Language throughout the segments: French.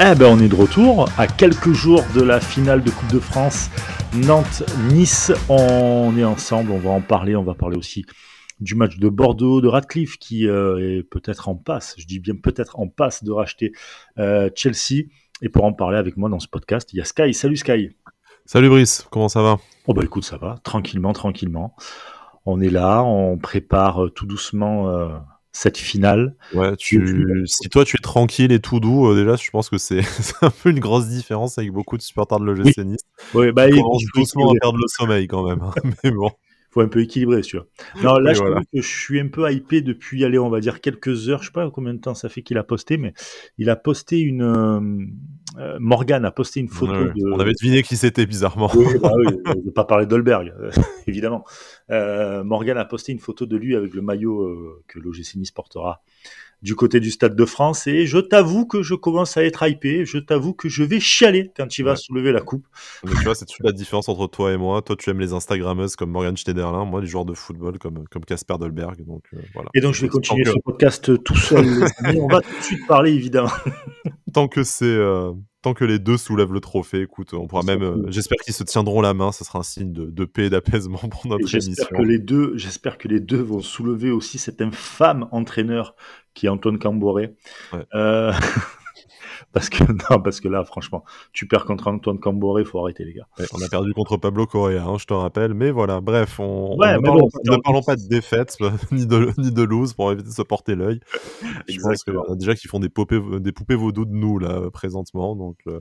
Eh ben on est de retour à quelques jours de la finale de Coupe de France Nantes-Nice. On est ensemble, on va en parler, on va parler aussi du match de Bordeaux de Radcliffe qui euh, est peut-être en passe, je dis bien peut-être en passe de racheter euh, Chelsea. Et pour en parler avec moi dans ce podcast, il y a Sky. Salut Sky. Salut Brice, comment ça va Oh bah ben écoute, ça va, tranquillement, tranquillement. On est là, on prépare euh, tout doucement cette finale. Ouais, tu, si toi tu es tranquille et tout doux, euh, déjà je pense que c'est un peu une grosse différence avec beaucoup de supporters de l'OGC Nice. Oui, bah, doucement à perdre le sommeil quand même. Hein. Mais bon faut un peu équilibrer, tu vois. Non, là, je, suis un peu hypé depuis, aller, on va dire quelques heures, je sais pas combien de temps ça fait qu'il a posté, mais il a posté une. Euh, euh, Morgan a posté une photo. de... On avait deviné qui c'était bizarrement. Oui, bah ne pas parler d'Olberg, euh, évidemment. Morgan a posté une photo de lui avec le maillot que l'OGC Nice portera du côté du Stade de France. Et je t'avoue que je commence à être hypé. Je t'avoue que je vais chialer quand il vas va soulever la coupe. tu vois, c'est toute la différence entre toi et moi. Toi, tu aimes les Instagrammeuses comme Morgan Schneiderlin, moi, les joueurs de football comme Casper comme Dolberg. Donc, euh, voilà. Et donc, je vais continuer ce podcast tout seul. On va tout de suite parler, évidemment. Tant que c'est. Euh, tant que les deux soulèvent le trophée, écoute, on pourra même. Euh, j'espère qu'ils se tiendront la main. Ce sera un signe de, paix et d'apaisement pour notre émission. J'espère que les deux, j'espère que les deux vont soulever aussi cet infâme entraîneur qui est Antoine Camboré. Euh, parce que non, parce que là, franchement, tu perds contre Antoine Camboré, faut arrêter les gars. on a perdu contre Pablo Correa, hein, je te rappelle. Mais voilà, bref, on, ne, parlons, pas, de défaite ni de ni de lose pour éviter de se porter l'œil. je euh, déjà qu'ils font des poupées des poupées vaudou de nous là présentement, donc. Euh,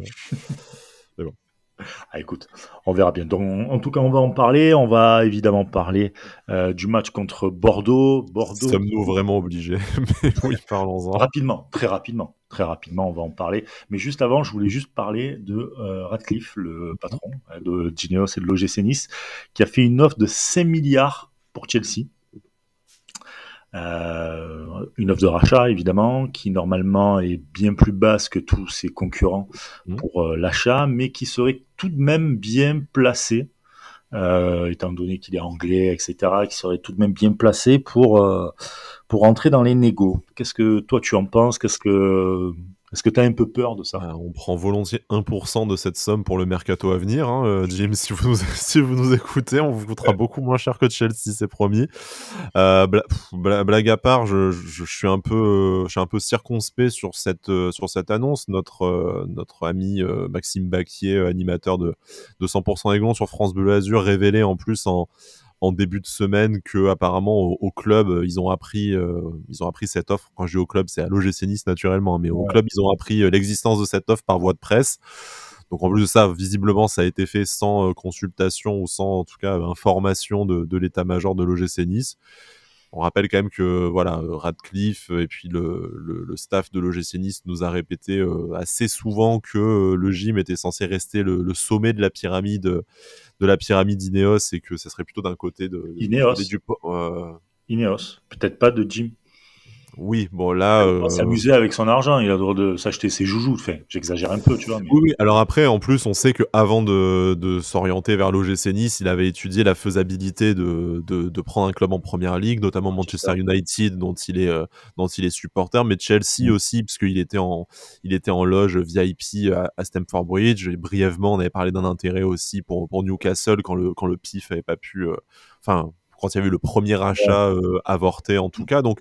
ah, écoute, on verra bien. Donc, en tout cas, on va en parler. On va évidemment parler euh, du match contre Bordeaux. Bordeaux. Sommes-nous vraiment obligés Mais oui, parlons-en. Rapidement, très rapidement, très rapidement, on va en parler. Mais juste avant, je voulais juste parler de euh, Radcliffe le mm-hmm. patron hein, de Gineos et de l'OGC Nice, qui a fait une offre de 5 milliards pour Chelsea. Euh, une offre de rachat évidemment qui normalement est bien plus basse que tous ses concurrents mm-hmm. pour l'achat mais qui serait tout de même bien placé, euh, étant donné qu'il est anglais, etc., qui serait tout de même bien placé pour, euh, pour entrer dans les négos. Qu'est-ce que toi tu en penses Qu'est-ce que est-ce que tu as un peu peur de ça ah, On prend volontiers 1% de cette somme pour le mercato à venir. Hein, euh, Jim, si vous, nous, vous nous écoutez, on vous coûtera beaucoup moins cher que Chelsea, c'est promis. Euh, blague à part, je, suis un peu, euh, je suis un peu circonspect sur cette, sur cette annonce. Notre, notre ami Maxime Baquier, animateur de, de 100% Aiglon sur France Bleu Azur, révélé en plus en, en début de semaine que apparemment au, club euh, ils ont appris euh, ils ont appris cette offre quand je dis au club c'est à l'OGC Nice naturellement hein, mais au club ils ont appris euh, l'existence de cette offre par voie de presse donc en plus de ça visiblement ça a été fait sans consultation ou sans en tout cas information de, l'état-major de l'OGC Nice on rappelle quand même que voilà Radcliffe et puis le, staff de l'OGC Nice nous a répété assez souvent que le gym était censé rester le sommet de la pyramide de la pyramide Ineos et que ça serait plutôt d'un côté de Ineos. Du, euh, peut-être pas de Jim. Oui, bon là. Euh... S'amuser avec son argent, il a le droit de s'acheter ses joujoux. fait j'exagère un peu, tu vois. Oui, alors après, en plus, on sait que avant de, s'orienter vers l'OGC Nice, il avait étudié la faisabilité de, prendre un club en première ligue, notamment Manchester United, euh, dont il est, supporter, mais Chelsea mm. aussi, puisqu'il était en, il était en loge VIP à, Stamford Bridge. Et brièvement, on avait parlé d'un intérêt aussi pour, Newcastle quand le, quand PIF n'avait pas pu. Euh, enfin, quand il y avait eu le premier achat euh, avorté, en tout mm. cas. Donc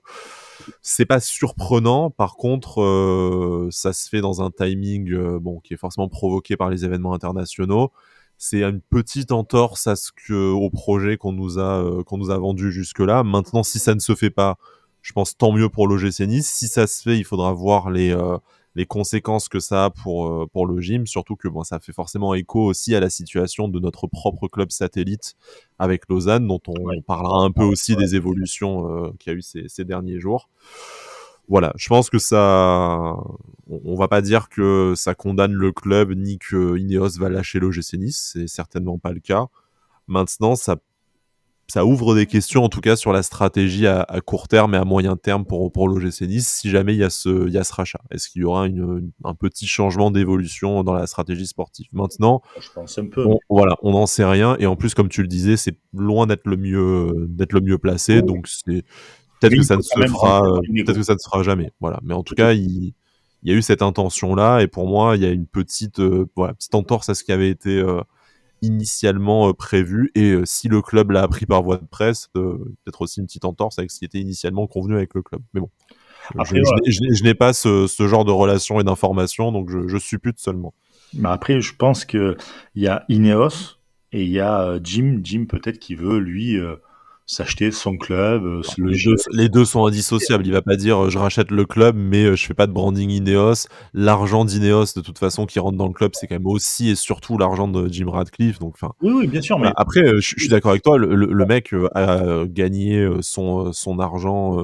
c'est pas surprenant. Par contre, euh, ça se fait dans un timing euh, bon qui est forcément provoqué par les événements internationaux. C'est une petite entorse à ce que au projet qu'on nous a euh, qu'on nous a vendu jusque là. Maintenant, si ça ne se fait pas, je pense tant mieux pour l'OGC Nice. Si ça se fait, il faudra voir les les conséquences que ça a pour, euh, pour le gym, surtout que bon, ça fait forcément écho aussi à la situation de notre propre club satellite avec Lausanne, dont on, parlera un peu aussi des évolutions euh, qu'il y a eu ces, ces, derniers jours. Voilà, je pense que ça, on, va pas dire que ça condamne le club ni que Ineos va lâcher le Nice, c'est certainement pas le cas. Maintenant, ça ça ouvre des questions en tout cas sur la stratégie à, court terme et à moyen terme pour, pour l'OGC Nice si jamais il y a ce, il y rachat. Est-ce qu'il y aura un petit changement d'évolution dans la stratégie sportive Maintenant, On, voilà, on n'en sait rien et en plus, comme tu le disais, c'est loin d'être le mieux, d'être le mieux placé, donc euh, peut-être que ça ne se fera, peut-être que ça ne se jamais. Voilà, mais en tout cas, il y a eu cette intention là et pour moi il y a une petite euh, petite entorse à ce qui avait été euh, initialement euh, prévu. Et euh, si le club l'a appris par voie de presse, euh, peut-être aussi une petite entorse avec ce qui était initialement convenu avec le club. Mais bon. je, n'ai pas ce, genre de relation et d'informations donc je, suppute seulement. Mais après, je pense qu'il y a Ineos et il y a Jim, Jim peut-être qui veut lui s'acheter son club. Euh, bah, le les, Deux, sont indissociables. Il va pas dire euh, je rachète le club, mais euh, je fais pas de branding Ineos. L'argent d'Ineos, de toute façon, qui rentre dans le club, c'est quand même aussi et surtout l'argent de Jim Radcliffe. Donc, enfin. Oui, bien sûr. Mais... Après, je, suis d'accord avec toi. Le, mec a gagné son son argent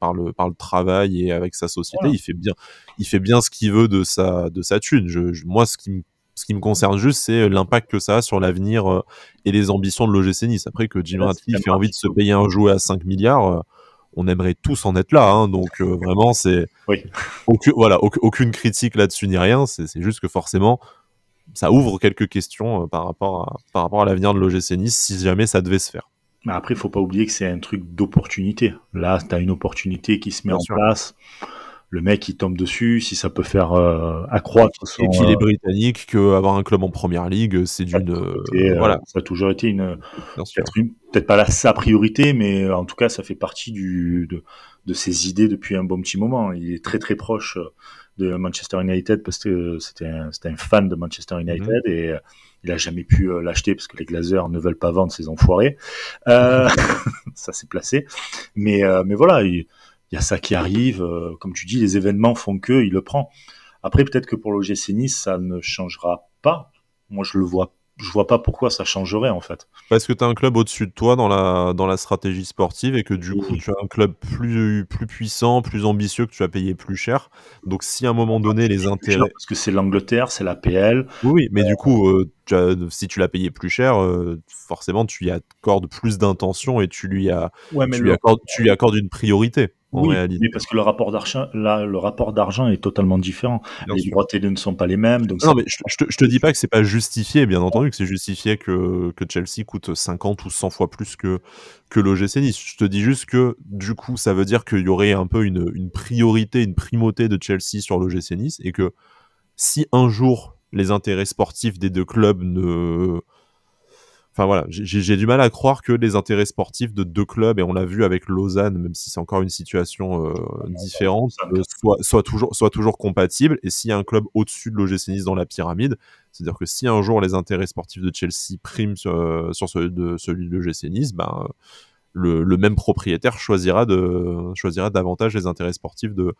par le par le travail et avec sa société. Il fait bien, il fait bien ce qu'il veut de sa de sa thune. moi, ce qui me ce qui me concerne juste, c'est euh, l'impact que ça a sur l'avenir euh, et les ambitions de l'OGC Nice. Après que Jim Ratcliffe ait envie de se payer un jouet à 5 milliards, euh, on aimerait tous en être là. Hein. donc vraiment, c'est oui. voilà, aucune critique là-dessus ni rien. C'est juste que forcément, ça ouvre quelques questions par rapport à, à l'avenir de l'OGC Nice si jamais ça devait se faire. Mais après, il faut pas oublier que c'est un truc d'opportunité. Là, tu as une opportunité qui se met en place le mec il tombe dessus, si ça peut faire euh, accroître son. Et qu'il est euh, britannique, qu'avoir un club en première ligue, c'est d'une. Euh, voilà. Ça a toujours été une. Peut-être pas sa priorité, mais en tout cas, ça fait partie de, ses idées depuis un bon petit moment. Il est très très proche de Manchester United parce que c'était un, fan de Manchester mhm. United et il a jamais pu l'acheter parce que les Glazers ne veulent pas vendre ces enfoirés. ça s'est placé, mais mais voilà, il, il y a ça qui arrive. Euh, comme tu dis, les événements font que il le prend. Après, peut-être que pour l'OGC Nice, ça ne changera pas. Moi, je le vois. Je vois pas pourquoi ça changerait en fait. Parce que tu as un club au-dessus de toi dans la, dans la stratégie sportive et que du coup tu as un club plus, plus puissant, plus ambitieux que tu as payé plus cher. Donc si à un moment ah, donné les intérêts. parce que c'est l'Angleterre, c'est la PL. Oui, mais du euh, coup, euh, si tu l'as payé plus cher, forcément tu y accordes plus d'intention et tu lui, as, tu lui accordes une priorité oui, parce que le rapport d'argent, là, le rapport d'argent est totalement différent. les droits télé ne sont pas les mêmes. Donc non, mais je, ne te, dis pas que c'est pas justifié, bien entendu, que c'est justifié que, Chelsea coûte 50 ou 100 fois plus que, que l'OGC Nice. Je te dis juste que, du coup, ça veut dire qu'il y aurait un peu une, une priorité, une primauté de Chelsea sur l'OGC Nice et que si un jour les intérêts sportifs des deux clubs ne voilà, j'ai du mal à croire que les intérêts sportifs de deux clubs, et on l'a vu avec Lausanne, même si c'est encore une situation euh, différente, soit, toujours, soit compatible. Et s'il y a un club au-dessus de l'OGC dans la pyramide, c'est-à-dire que si un jour les intérêts sportifs de Chelsea priment sur, euh, celui de, celui ben, le, le, même propriétaire choisira, de, choisira davantage les intérêts sportifs de,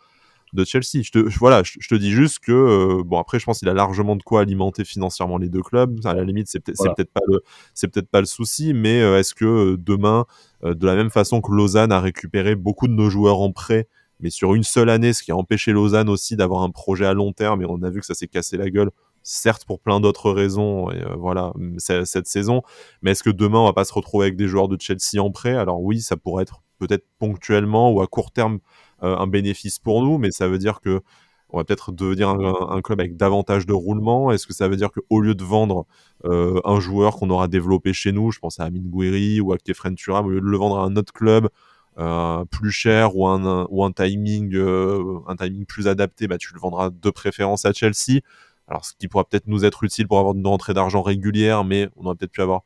de Chelsea. Je te, voilà, je, te dis juste que, euh, bon, après, je pense qu'il a largement de quoi alimenter financièrement les deux clubs. À la limite, c'est peut-être pas, le, souci, mais euh, est-ce que euh, demain, de la même façon que Lausanne a récupéré beaucoup de nos joueurs en prêt, mais sur une seule année, ce qui a empêché Lausanne aussi d'avoir un projet à long terme, et on a vu que ça s'est cassé la gueule certes pour plein d'autres raisons, voilà, cette saison. Mais est-ce que demain, on va pas se retrouver avec des joueurs de Chelsea en prêt Alors oui, ça pourrait être peut-être ponctuellement ou à court terme euh, un bénéfice pour nous, mais ça veut dire que on va peut-être devenir un, club avec davantage de roulement. Est-ce que ça veut dire qu'au lieu de vendre euh, un joueur qu'on aura développé chez nous, je pense à Amin Gouiri ou à Kefren Turam, au lieu de le vendre à un autre club euh, plus cher ou un, timing, un timing plus adapté, bah, tu le vendras de préférence à Chelsea. Alors, ce qui pourra peut-être nous être utile pour avoir une rentrée d'argent régulière, mais on aurait peut-être pu avoir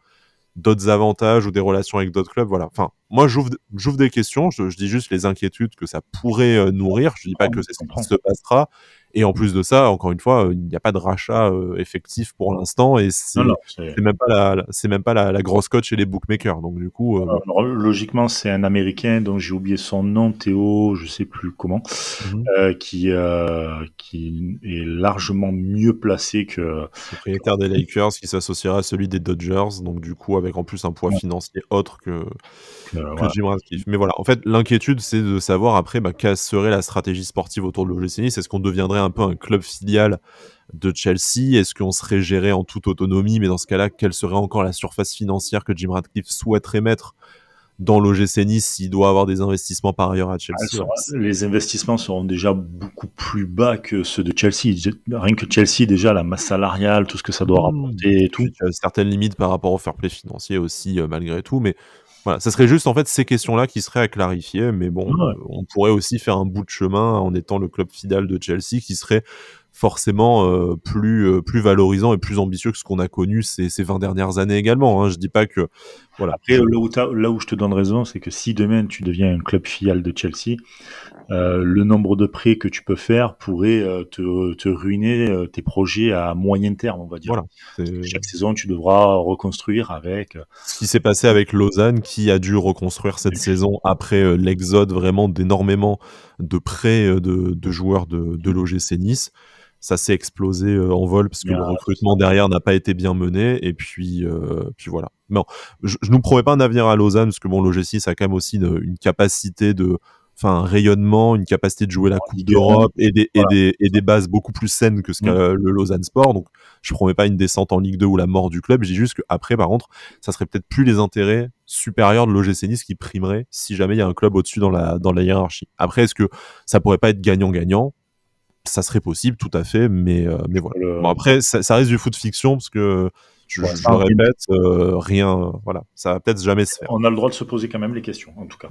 d'autres avantages ou des relations avec d'autres clubs. Voilà. Enfin, moi, j'ouvre des questions. Je, dis juste les inquiétudes que ça pourrait euh, nourrir. Je dis pas ah, que c'est ce qui se passera. Et en mm. plus de ça, encore une fois, euh, il n'y a pas de rachat euh, effectif pour l'instant. Et c'est même pas la, même pas la, grosse cote chez les bookmakers. Donc du coup, ah, logiquement, c'est un Américain donc j'ai oublié son nom, Théo, je sais plus comment, mhm. qui qui est largement mieux placé que propriétaire des Lakers, qui s'associera à celui des Dodgers. Donc du coup, avec en plus un poids financier autre que euh, Mais voilà, en fait, l'inquiétude, c'est de savoir après bah, quelle serait la stratégie sportive autour de l'OGC Nice. Est-ce qu'on deviendrait un peu un club filial de Chelsea Est-ce qu'on serait géré en toute autonomie Mais dans ce cas-là, quelle serait encore la surface financière que Jim Ratcliffe souhaiterait mettre dans l'OGC Nice s'il doit avoir des investissements par ailleurs à ah, Chelsea. Hein? les investissements seront déjà beaucoup plus bas que ceux de Chelsea. Rien que Chelsea, déjà, la masse salariale, tout ce que ça doit mmh. remonter et tout. Euh, certaines limites par rapport au fair play financier aussi, euh, malgré tout. Mais voilà, ça serait juste en fait ces questions-là qui seraient à clarifier, mais bon, on pourrait aussi faire un bout de chemin en étant le club fidèle de Chelsea qui serait forcément euh, plus euh, plus valorisant et plus ambitieux que ce qu'on a connu ces, ces 20 dernières années également. Hein. Je dis pas que voilà. Après là où, je te donne raison, c'est que si demain tu deviens un club filial de Chelsea, euh, le nombre de prêts que tu peux faire pourrait te, ruiner tes projets à moyen terme, on va dire. Voilà, Chaque saison, tu devras reconstruire avec. Ce qui s'est passé avec Lausanne, qui a dû reconstruire cette saison après l'exode vraiment d'énormément de prêts de, joueurs de, de l'OGC Nice ça s'est explosé euh, en vol parce que le ah, recrutement derrière n'a pas été bien mené. Et puis, euh, puis voilà. Non, je ne nous promets pas un avenir à Lausanne parce que bon, a quand même aussi une, capacité de. Enfin, rayonnement, une capacité de jouer la Coupe d'Europe et des, et, des, et des bases beaucoup plus saines que ce qu'a mm. le Lausanne Sport. Donc, je promets pas une descente en Ligue 2 ou la mort du club. J'ai dis juste qu'après, par contre, ça serait peut-être plus les intérêts supérieurs de l'OGC qui primeraient si jamais il y a un club au-dessus dans la, dans la hiérarchie. Après, est-ce que ça pourrait pas être gagnant-gagnant ça serait possible tout à fait, mais, euh, mais voilà. après, ça, reste du foot fiction parce que je, répète, euh, rien, voilà, ça va peut-être jamais se faire. On a le droit de se poser quand même les questions, en tout cas.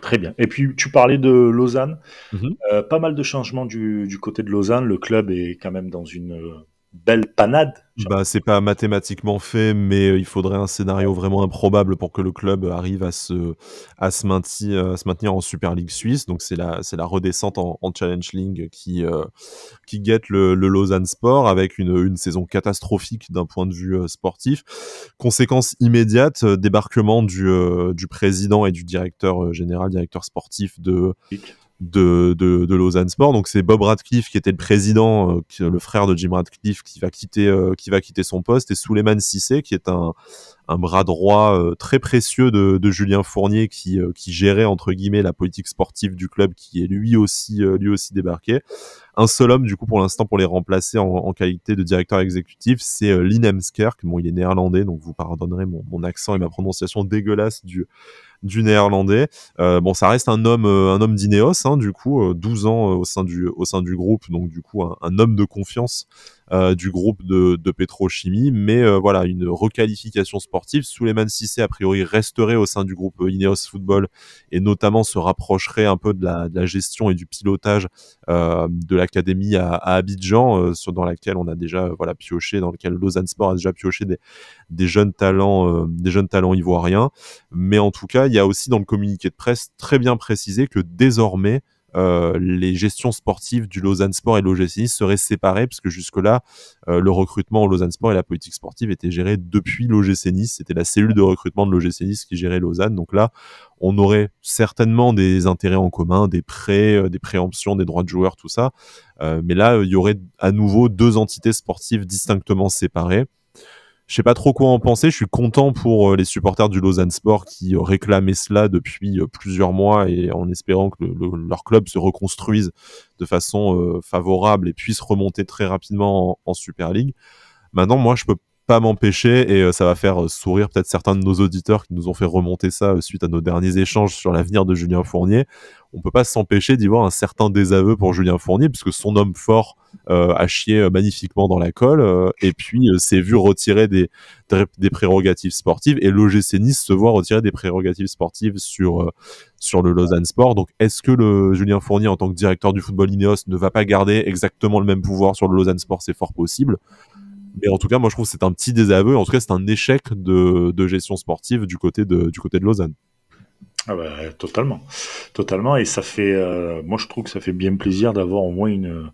Très bien. Et puis tu parlais de Lausanne, mhm. euh, pas mal de changements du, côté de Lausanne. Le club est quand même dans une belle panade. Bah, c'est pas mathématiquement fait, mais euh, il faudrait un scénario vraiment improbable pour que le club arrive à se, à euh, maintenir, en Super League suisse. Donc, c'est la, redescente en, Challenge League qui, euh, guette le, Lausanne Sport avec une, saison catastrophique d'un point de vue sportif. Conséquence immédiate, débarquement du, président et du directeur général, directeur sportif de, de, de, Lausanne Sport. Donc c'est Bob Radcliffe qui était le président, euh, le frère de Jim Radcliffe, qui va quitter, euh, qui va quitter son poste, et Suleiman Sissé qui est un, un bras droit euh, très précieux de, Julien Fournier qui, euh, qui gérait entre guillemets la politique sportive du club qui est lui aussi euh, lui aussi débarqué. Un seul homme du coup pour l'instant pour les remplacer en, qualité de directeur exécutif, c'est Linemskerk. Bon, il est néerlandais donc vous pardonnerez mon, accent et ma prononciation dégueulasse du du néerlandais. bon, ça reste un homme un homme d'Ineos hein, du coup 12 ans au sein du au sein du groupe donc du coup un homme de confiance euh, du groupe de, pétrochimie. Mais euh, voilà, une requalification sportive. Souleymane Sissé, a priori, resterait au sein du groupe Ineos Football et notamment se rapprocherait un peu de la, gestion et du pilotage euh, de l'académie à, Abidjan, dans laquelle on a déjà voilà, pioché, dans lequel Lausanne Sport a déjà pioché jeunes talents, des jeunes talents ivoiriens. Mais en tout cas, il y a aussi dans le communiqué de presse très bien précisé que désormais, euh, les gestions sportives du Lausanne Sport et de l'OGC Nice seraient séparées, puisque jusque-là, euh, le recrutement au Lausanne Sport et la politique sportive étaient gérés depuis l'OGC Nice. C'était la cellule de recrutement de l'OGC Nice qui gérait Lausanne. Donc là, on aurait certainement des intérêts en commun, des prêts, euh, des préemptions, des droits de joueurs, tout ça. mais là, il y aurait à nouveau deux entités sportives distinctement séparées je sais pas trop quoi en penser. Je suis content pour euh, les supporters du Lausanne Sport qui euh, réclamaient cela depuis euh, plusieurs mois et en espérant que leur club se reconstruise de façon favorable et puisse remonter très rapidement en, Super League. Maintenant, moi, je peux pas m'empêcher et euh, ça va faire euh, sourire peut-être certains de nos auditeurs qui nous ont fait remonter ça euh, suite à nos derniers échanges sur l'avenir de Julien Fournier. On peut pas s'empêcher d'y voir un certain désaveu pour Julien Fournier puisque son homme fort a chié magnifiquement dans la colle et puis s'est vu retirer des, des prérogatives sportives et l'OGC Nice se voit retirer des prérogatives sportives sur sur le Lausanne Sport. Donc est-ce que le Julien Fournier en tant que directeur du football Ineos ne va pas garder exactement le même pouvoir sur le Lausanne Sport C'est fort possible. Mais en tout cas, moi, je trouve que c'est un petit désaveu. En tout cas, c'est un échec de, gestion sportive du côté de, Lausanne. Ah bah, totalement, totalement. Et ça fait, euh, moi, je trouve que ça fait bien plaisir d'avoir au moins une,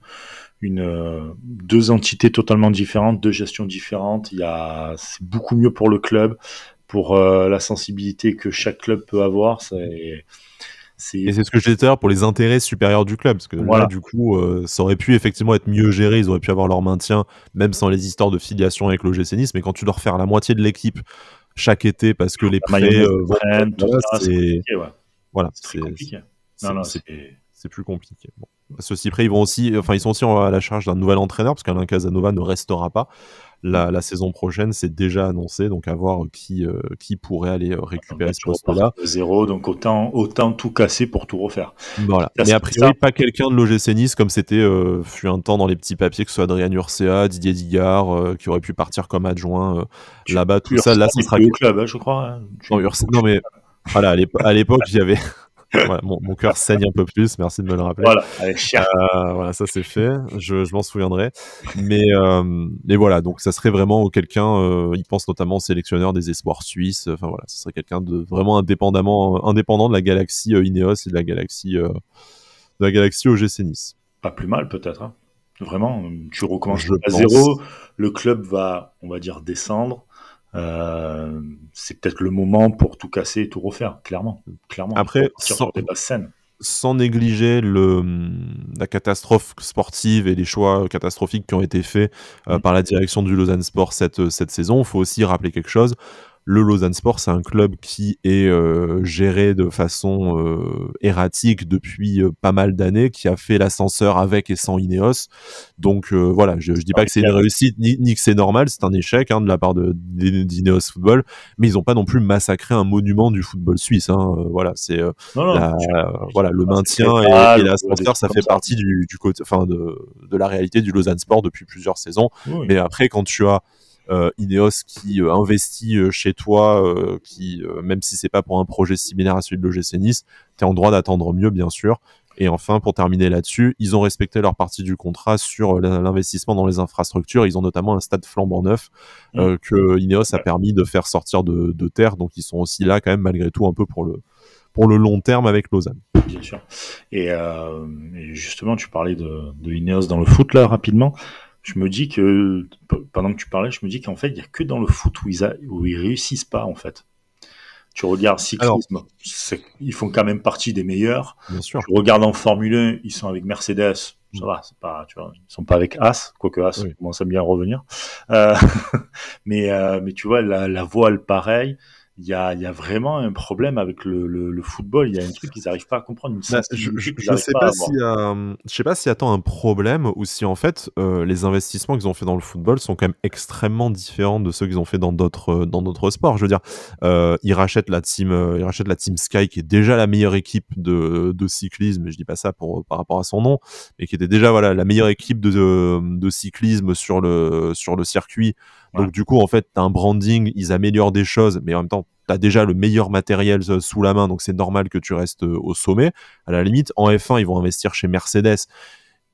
deux entités totalement différentes, deux gestions différentes. c'est beaucoup mieux pour le club, pour euh, la sensibilité que chaque club peut avoir. C'est et c'est ce que je disais pour les intérêts supérieurs du club, parce que là, du coup, euh, ça aurait pu effectivement être mieux géré, ils auraient pu avoir leur maintien, même sans les histoires de filiation avec l'OGC Nice, mais quand tu dois refaire la moitié de l'équipe chaque été parce que les prêts c'est voilà, c'est plus compliqué. À ceci près, ils vont aussi, enfin, ils sont aussi à la charge d'un nouvel entraîneur parce qu'Alain Casanova ne restera pas. La, mm. saison prochaine, c'est déjà annoncé, donc à voir euh, qui, euh, qui pourrait aller euh, récupérer ce poste-là. Zéro, donc autant, autant tout casser pour tout refaire. Voilà. Mais a priori, pas quelqu'un de l'OGC Nice comme c'était fut un temps dans les petits papiers, que ce soit Adrien Urcea, Didier Digard, qui aurait pu partir comme adjoint là-bas, tout ça. Là, ça sera. club, hein, je crois. Hein. Non, non, mais voilà, à l'époque, il y avait mon, cœur saigne un peu plus, merci de me le rappeler. Voilà, euh, ça c'est fait, je, m'en souviendrai. Euh, mais, voilà, donc ça serait vraiment quelqu'un, euh, il pense notamment au sélectionneur des espoirs suisses, enfin voilà, ce serait quelqu'un de vraiment indépendamment, indépendant de la galaxie Ineos et de la galaxie, de la galaxie OGC Nice. Pas plus mal peut-être, hein. vraiment, tu recommences à zéro, le club va, on va dire, descendre euh, c'est peut-être le moment pour tout casser et tout refaire, clairement. clairement Après, sans, négliger le, la catastrophe sportive et les choix catastrophiques qui ont été faits euh, mhm. par la direction du Lausanne Sport cette, cette saison, il faut aussi rappeler quelque chose. Le Lausanne Sport, c'est un club qui est euh, géré de façon euh, erratique depuis euh, pas mal d'années, qui a fait l'ascenseur avec et sans Ineos. Donc voilà, je, ne dis pas que c'est une réussite, ni, que c'est normal, c'est un échec hein, de la part d'Ineos Football, mais ils n'ont pas non plus massacré un monument du football suisse. Hein. voilà, c'est voilà le ah, maintien et, l'ascenseur, ça fait partie du, côté, enfin de, la réalité du Lausanne Sport depuis plusieurs saisons. Mais après, quand tu as euh, Ineos qui euh, investit euh, chez toi, qui même si c'est pas pour un projet similaire à celui de l'OGC Nice, tu es en droit d'attendre mieux bien sûr. Et enfin, pour terminer là-dessus, ils ont respecté leur partie du contrat sur l'investissement dans les infrastructures. Ils ont notamment un stade flambant neuf mm. que Ineos a permis de faire sortir de, terre. Donc ils sont aussi là quand même malgré tout un peu pour le, pour le long terme avec Lausanne. Bien sûr. Et, justement, tu parlais de, de, Ineos dans le foot là rapidement je me dis que, pendant que tu parlais, je me dis qu'en fait, il n'y a que dans le foot où ils, réussissent pas, en fait. Tu regardes cyclisme, ils font quand même partie des meilleurs. Bien sûr. Tu regardes en Formule 1, ils sont avec Mercedes. Mm. Ça va, pas, tu vois, ils sont pas avec As, quoique As oui. commence à bien revenir. Euh, euh, mais, tu vois, la, la voile, pareil il y a, y a, vraiment un problème avec le, le, le football. Il y a un truc qu'ils n'arrivent pas à comprendre. Bah, je ne sais, pas si euh, je sais pas s'il y a tant un problème ou si en fait euh, les investissements qu'ils ont fait dans le football sont quand même extrêmement différents de ceux qu'ils ont fait dans d'autres euh, dans d'autres sports. Je veux dire, ils rachètent la team, ils rachètent la team Sky qui est déjà la meilleure équipe de, de cyclisme. Et je dis pas ça pour par rapport à son nom, mais qui était déjà voilà la meilleure équipe de, de, de cyclisme sur le sur le circuit. Donc du coup, en fait, tu as un branding, ils améliorent des choses, mais en même temps, tu as déjà le meilleur matériel euh, sous la main, donc c'est normal que tu restes euh, au sommet. À la limite, en F1, ils vont investir chez Mercedes.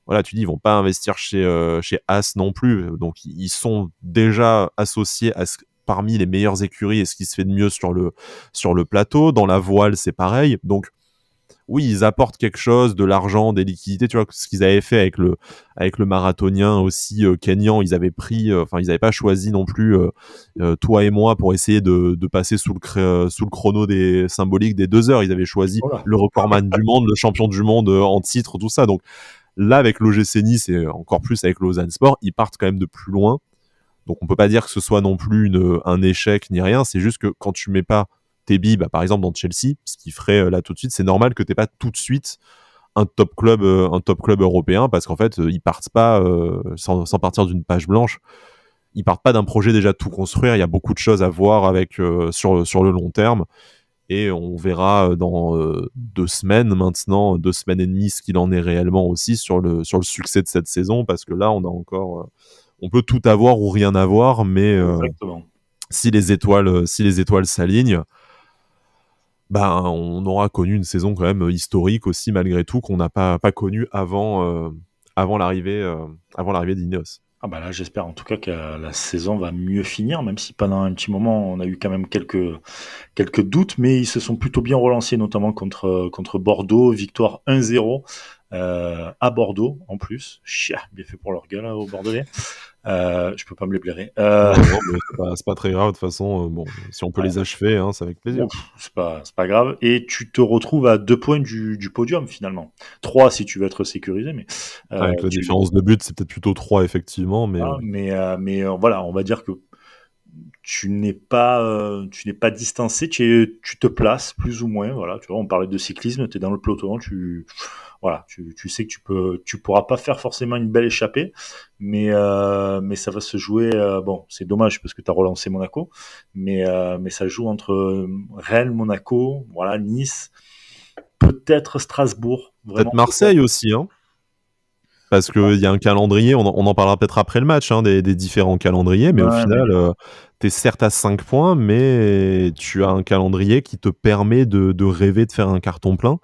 Voilà, tu dis, ils vont pas investir chez, euh, chez As non plus. Donc ils sont déjà associés à parmi les meilleures écuries et ce qui se fait de mieux sur le, sur le plateau. Dans la voile, c'est pareil. Donc oui, ils apportent quelque chose, de l'argent, des liquidités, tu vois, ce qu'ils avaient fait avec le, avec le marathonien aussi euh, Kenyan, ils avaient pris, euh, enfin, ils n'avaient pas choisi non plus euh, toi et moi pour essayer de, passer sous le, chrono des symboliques des deux heures, ils avaient choisi le recordman du monde, le champion du monde en titre, tout ça. Donc là, avec l'OGC Nice et encore plus avec Lausanne Sport, ils partent quand même de plus loin. Donc on ne peut pas dire que ce soit non plus un échec ni rien, c'est juste que quand tu mets pas Tebbi, bah, par exemple, dans Chelsea, ce qui ferait euh, là tout de suite, c'est normal que tu pas tout de suite un top club, euh, un top club européen, parce qu'en fait, euh, ils partent pas sans, partir d'une page blanche ils partent pas d'un projet déjà tout construire. Il y a beaucoup de choses à voir avec sur, sur le long terme. Et on verra dans deux semaines maintenant, deux semaines et demie, ce qu'il en est réellement aussi sur le, sur le succès de cette saison, parce que là, on a encore, on peut tout avoir ou rien avoir, mais si si les étoiles s'alignent, bah, on aura connu une saison quand même euh, historique aussi, malgré tout, qu'on n'a pas, pas connue avant, euh, euh, avant l'arrivée d'Ineos. Ah bah là, j'espère en tout cas que la saison va mieux finir, même si pendant un petit moment, on a eu quand même quelques, quelques doutes, mais ils se sont plutôt bien relancés, notamment contre, contre Bordeaux, victoire 1-0. Euh, à Bordeaux en plus. Chia, bien fait pour leur gueule hein, aux Bordelais. Euh, je peux pas me les blairer. Euh, c'est pas, très grave de toute façon. Euh, bon, si on peut les achever, hein, c'est avec plaisir. C'est pas, pas grave. Et tu te retrouves à deux points du, podium finalement. Trois si tu veux être sécurisé, mais avec la différence de but, c'est peut-être plutôt trois effectivement, mais ah, mais mais voilà, on va dire que tu n'es pas tu n'es pas distancé tu, tu te places plus ou moins voilà tu vois on parlait de cyclisme tu es dans le peloton tu voilà, tu, sais que tu peux, tu pourras pas faire forcément une belle échappée, mais euh, mais ça va se jouer. Euh, bon, c'est dommage parce que tu as relancé Monaco, mais euh, mais ça joue entre Rennes, Monaco, voilà, Nice, peut-être Strasbourg, peut-être Marseille aussi, hein. Parce qu'il y a un calendrier, on, en parlera peut-être après le match, hein, des, différents calendriers, mais au final, tu es certes à 5 points, mais tu as un calendrier qui te permet de rêver de faire un carton plein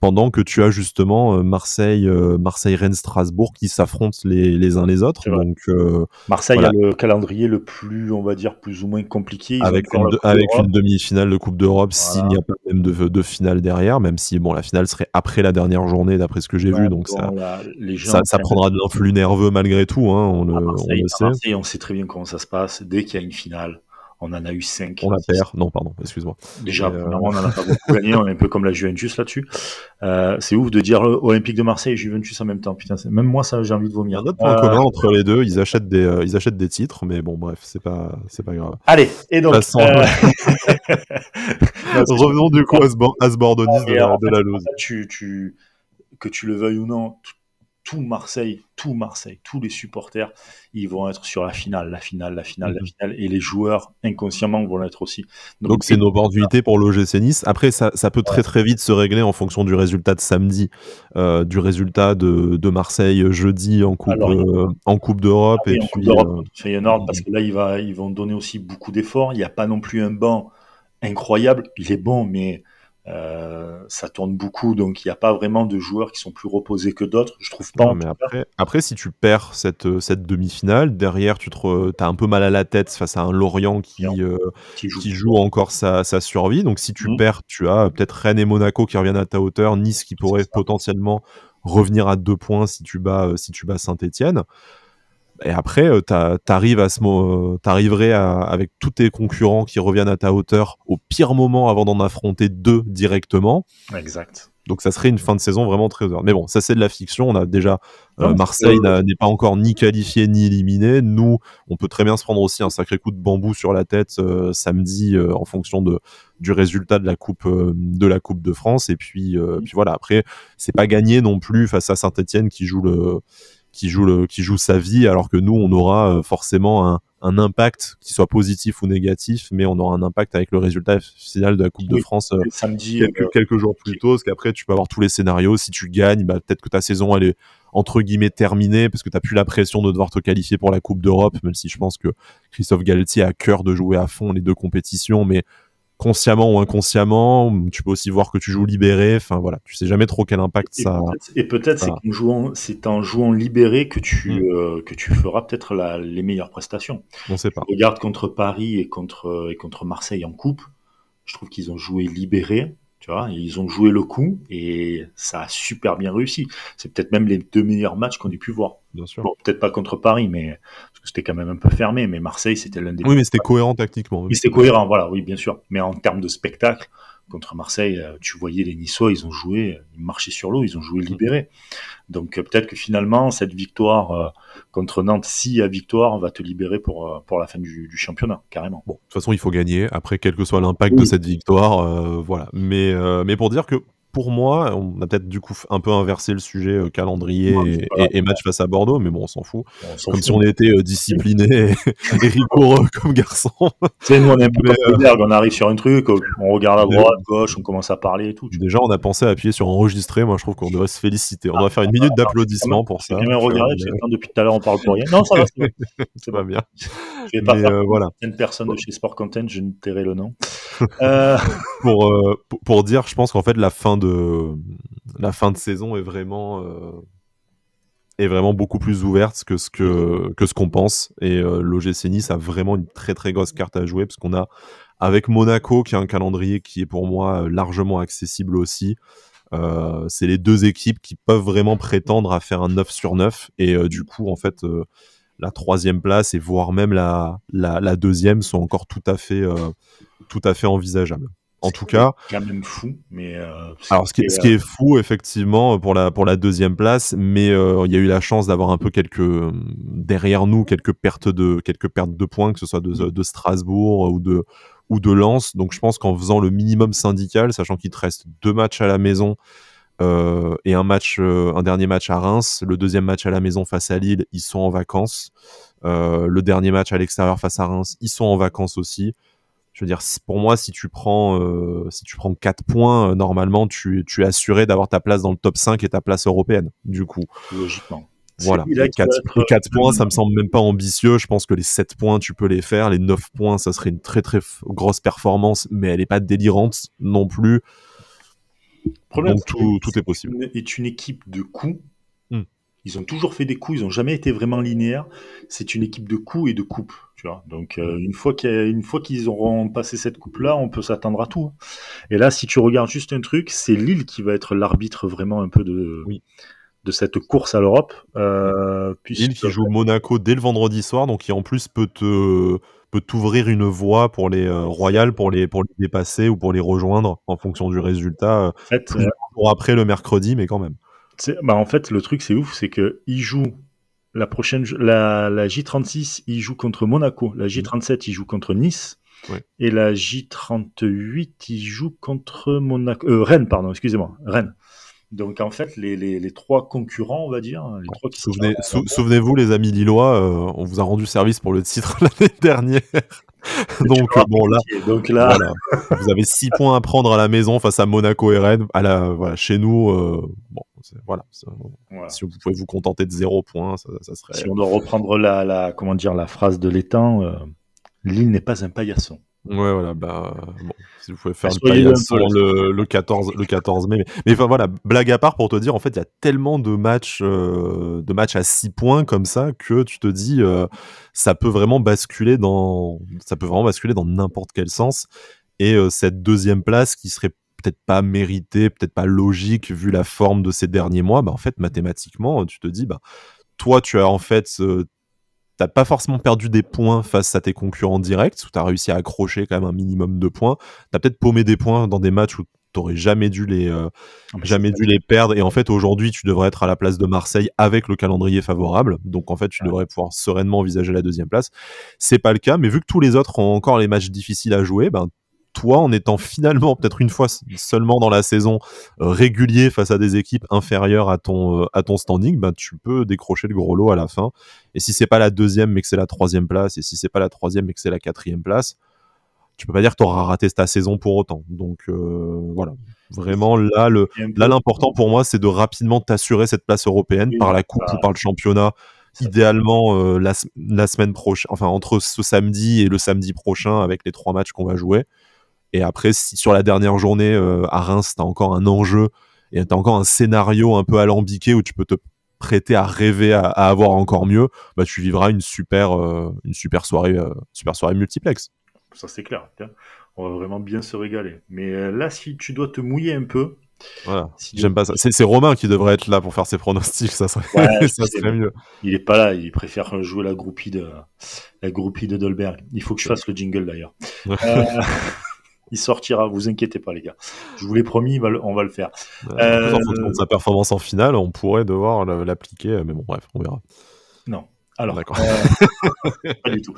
pendant que tu as justement euh, Marseille, euh, Marseille, Rennes, Strasbourg qui s'affrontent les, uns les autres. Euh, Marseille a le calendrier le plus, on va dire, plus ou moins compliqué. avec une, demi-finale de Coupe d'Europe, s'il n'y a pas même de, finale derrière, même si bon, la finale serait après la dernière journée, d'après ce que j'ai vu. Donc ça, ça, prendra de l'influx nerveux malgré tout. Hein, on, ah, ah, on sait très bien comment ça se passe. Dès qu'il y a une finale, on en a eu 5. On la perd, non, pardon, excuse-moi. Déjà, euh, on a pas beaucoup gagné, on est un peu comme la Juventus là-dessus. Euh, c'est ouf de dire Olympique de Marseille et Juventus en même temps. Putain, même moi, ça, j'ai envie de vomir. Il y a point euh, commun entre les deux, ils achètent des, ils achètent des titres, mais bon, bref, c'est pas, c'est pas grave. Allez, et donc. Façon, Revenons du coup à ce, bordonisme ah, de, la, de que tu le veuilles ou non, tout Marseille, tout Marseille, tous les supporters, ils vont être sur la finale, la finale, la finale, la mhm. finale, et les joueurs inconsciemment vont l'être aussi. Donc c'est une opportunité pour l'OGC Nice. Après, ça, peut très très vite se régler en fonction du résultat de samedi, euh, du résultat de, de, Marseille jeudi en coupe euh, en coupe d'Europe ah et en puis, coupe euh, parce mhm. que là va, ils vont donner aussi beaucoup d'efforts. Il n'y a pas non plus un banc incroyable. Il est bon, mais euh, ça tourne beaucoup, donc il n'y a pas vraiment de joueurs qui sont plus reposés que d'autres. Je trouve pas. mais après, si tu perds cette, euh, demi-finale, derrière, tu as un peu mal à la tête face à un Lorient qui, euh, joue. encore sa, survie. Donc si tu mmh. perds, tu as peut-être Rennes et Monaco qui reviennent à ta hauteur, Nice qui pourrait potentiellement revenir à deux points si tu bats, si tu bats Saint-Etienne et après, euh, t'arrives à ce t'arriverais avec tous tes concurrents qui reviennent à ta hauteur au pire moment avant d'en affronter deux directement. Exact. Donc ça serait une fin de saison vraiment très heureuse. Mais bon, ça c'est de la fiction. On a déjà euh, Marseille euh, n'est pas encore ni qualifié ni éliminé. Nous, on peut très bien se prendre aussi un sacré coup de bambou sur la tête samedi en fonction de du résultat de la coupe de la Coupe de France. Et puis, mm. puis voilà. Après, c'est pas gagné non plus face à Saint-Étienne qui joue le qui joue le, qui joue sa vie, alors que nous, on aura euh, forcément un, impact qui soit positif ou négatif, mais on aura un impact avec le résultat final de la Coupe de France euh, samedi, euh, quelques, jours plus tôt, parce qu'après tu peux avoir tous les scénarios. Si tu gagnes, bah, peut-être que ta saison elle est entre guillemets terminée, parce que tu n'as plus la pression de devoir te qualifier pour la Coupe d'Europe, même si je pense que Christophe Galtier a cœur de jouer à fond les deux compétitions, mais consciemment ou inconsciemment. Tu peux aussi voir que tu joues libéré. Enfin voilà, tu sais jamais trop quel impact ça ça. et peut-être c'est en jouant, c'est en jouant libéré que tu hmm. euh, que tu feras peut-être les meilleures prestations. On sait pas. regarde contre Paris et contre et contre Marseille en coupe. Je trouve qu'ils ont joué libéré. Tu vois, ils ont joué le coup et ça a super bien réussi. C'est peut-être même les deux meilleurs matchs qu'on ait pu voir. Bien sûr. peut-être pas contre Paris, mais parce que c'était quand même un peu fermé. Mais Marseille, c'était l'un des. Oui, mais c'était cohérent tactiquement. Mais c'était cohérent, voilà, oui, bien sûr. Mais en termes de spectacle, contre Marseille, euh, tu voyais les Niçois, ils ont joué, euh, ils marchaient sur l'eau, ils ont joué mm. libéré. Donc euh, peut-être que finalement, cette victoire contre Nantes, si y victoire, va te libérer pour, pour la fin du, championnat, carrément. Bon, de toute façon, il faut gagner, après, quel que soit l'impact de cette victoire, voilà. Mais, mais pour dire que pour moi, on a peut-être du coup un peu inversé le sujet euh, calendrier et, match face à Bordeaux, mais bon, on s'en fout. comme si on était euh, disciplinés discipliné et, rigoureux euh, comme garçon. on on arrive sur un truc, on regarde à droite, gauche, on commence à parler et tout. Déjà, on a pensé à appuyer sur enregistrer. Moi, je trouve qu'on devrait se féliciter. On doit ah, faire une ah, minute ah, d'applaudissement pour ça. J'ai depuis tout à l'heure, on parle pour rien. Non, ça va, c'est pas bien. Je vais pas une personne de chez Sport Content, je ne tairai le nom. pour, pour dire, je pense qu'en fait, la fin de, la fin de saison est vraiment, euh, est vraiment beaucoup plus ouverte que ce qu'on que ce qu'on pense. Et euh, l'OGC Nice a vraiment une très très grosse carte à jouer, parce qu'on a, avec Monaco, qui a un calendrier qui est pour moi euh, largement accessible aussi, c'est les deux équipes qui peuvent vraiment prétendre à faire un 9 sur 9. Et du coup, en fait, la troisième place et voire même la, la, la, deuxième sont encore tout à fait, tout à fait envisageables. En tout cas, quand même fou. Euh, alors ce qui, euh, est, fou effectivement pour la pour la deuxième place, mais euh, il y a eu la chance d'avoir un peu quelques derrière nous quelques pertes de quelques pertes de points, que ce soit mm. de, Strasbourg ou de ou de Lens. Donc je pense qu'en faisant le minimum syndical, sachant qu'il te reste deux matchs à la maison. et un match, un dernier match à Reims, le deuxième match à la maison face à Lille, ils sont en vacances. le dernier match à l'extérieur face à Reims, ils sont en vacances aussi veux dire, pour moi, si tu prends, euh, si tu prends 4 points, euh, normalement, tu, es assuré d'avoir ta place dans le top 5 et ta place européenne, du coup. Logiquement. Voilà. Les 4, euh, points, ça me semble même pas ambitieux. Je pense que les 7 points, tu peux les faire. Les 9 points, ça serait une très très grosse performance, mais elle n'est pas délirante non plus. Donc tout, est possible. est une équipe de coups. Hmm. Ils ont toujours fait des coups, ils n'ont jamais été vraiment linéaires. C'est une équipe de coups et de coupes. Tu vois Donc euh, une fois qu'ils auront passé cette coupe-là, on peut s'attendre à tout. Hein. Et là, si tu regardes juste un truc, c'est Lille qui va être l'arbitre vraiment un peu de, oui. de cette course à l'Europe. Euh, Lille qui joue Monaco dès le vendredi soir, donc qui en plus peut te peut t'ouvrir une voie pour les euh, pour les, les dépasser ou pour les rejoindre en fonction du résultat. Euh, en fait, pour après le mercredi, mais quand même bah en fait, le truc, c'est ouf, c'est que il joue la prochaine, la, la J36, il joue contre Monaco, la mhm. J37, il joue contre Nice, et la J38, il joue contre Monaco, euh, Rennes, pardon, excusez-moi, Rennes. Donc en fait, les, les, les, trois concurrents, on va dire, hein, qui Souvenez, souvenez-vous, les amis lillois, euh, on vous a rendu service pour le titre l'année dernière. donc bon là, donc là... vous avez six points à prendre à la maison face à Monaco et Rennes. À la, voilà, chez nous, euh, bon, euh, voilà. Si vous pouvez vous contenter de zéro point, ça, serait. Si on doit reprendre la, la, comment dire, la phrase de l'étang, euh, l'île n'est pas un paillasson. Ouais, voilà, bah, euh, si vous pouvez faire ah, le, le, 14, le 14 mai. Mais enfin, voilà, blague à part pour te dire, en fait, il y a tellement de matchs, de matchs à 6 points comme ça que tu te dis, ça peut vraiment basculer dans, ça peut vraiment basculer dans n'importe quel sens. Et cette deuxième place qui serait peut-être pas mérité, peut-être pas logique vu la forme de ces derniers mois, bah, en fait, mm. mathématiquement, tu te dis, bah, toi, tu as en fait. t'as pas forcément perdu des points face à tes concurrents directs, où tu as réussi à accrocher quand même un minimum de points. Tu as peut-être paumé des points dans des matchs où t'aurais jamais dû les euh, ah, jamais dû les perdre et en fait aujourd'hui tu devrais être à la place de Marseille avec le calendrier favorable donc en fait tu devrais pouvoir sereinement envisager la deuxième place c'est pas le cas mais vu que tous les autres ont encore les matchs difficiles à jouer ben toi, en étant finalement peut-être une fois seulement dans la saison euh, régulier face à des équipes inférieures à ton, euh, à ton standing, ben, tu peux décrocher le gros lot à la fin. Et si c'est pas la deuxième, mais que c'est la troisième place, et si c'est pas la troisième, mais que c'est la quatrième place, tu peux pas dire que tu auras raté ta saison pour autant. Donc euh, voilà, vraiment là, le, l'important pour moi, c'est de rapidement t'assurer cette place européenne par la coupe ou par le championnat. Idéalement la, semaine prochaine, enfin entre ce samedi et le samedi prochain avec les trois matchs qu'on va jouer. Et après, si sur la dernière journée euh, à Reims, t'as encore un enjeu et t'as encore un scénario un peu alambiqué où tu peux te prêter à rêver à, avoir encore mieux, bah tu vivras une super, euh, une super soirée, euh, super soirée multiplex. Ça c'est clair. On va vraiment bien se régaler. Mais là, si tu dois te mouiller un peu, voilà. Si J'aime pas ça. C'est, Romain qui devrait être là pour faire ses pronostics, ça serait, ça mieux. Il est pas là, il préfère jouer la groupie de, la groupie de Dolberg. Il faut que je fasse le jingle d'ailleurs. il sortira. Vous inquiétez pas, les gars. Je vous l'ai promis, on va le faire. en fonction de euh, sa performance en finale, on pourrait devoir l'appliquer, mais bon, bref, on verra. Non. Alors, euh, pas du tout.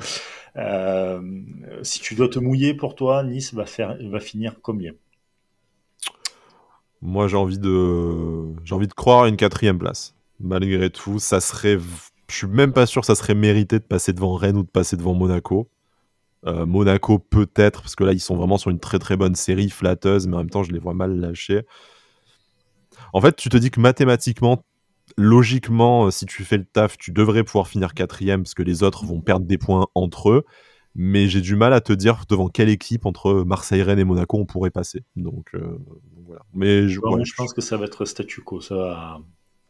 Euh, si tu dois te mouiller pour toi, Nice va, faire, va finir combien Moi, j'ai envie, de... j'ai envie de croire à une quatrième place. Malgré tout, ça serait. Je suis même pas sûr que ça serait mérité de passer devant Rennes ou de passer devant Monaco. Euh, Monaco peut-être, parce que là, ils sont vraiment sur une très très bonne série flatteuse, mais en même temps, je les vois mal lâcher. En fait, tu te dis que mathématiquement, logiquement, euh, si tu fais le taf, tu devrais pouvoir finir quatrième, parce que les autres vont perdre des points entre eux. Mais j'ai du mal à te dire devant quelle équipe entre Marseille, Rennes et Monaco on pourrait passer. Donc, euh, voilà. Mais je, pense que ça va être statu quo. Ça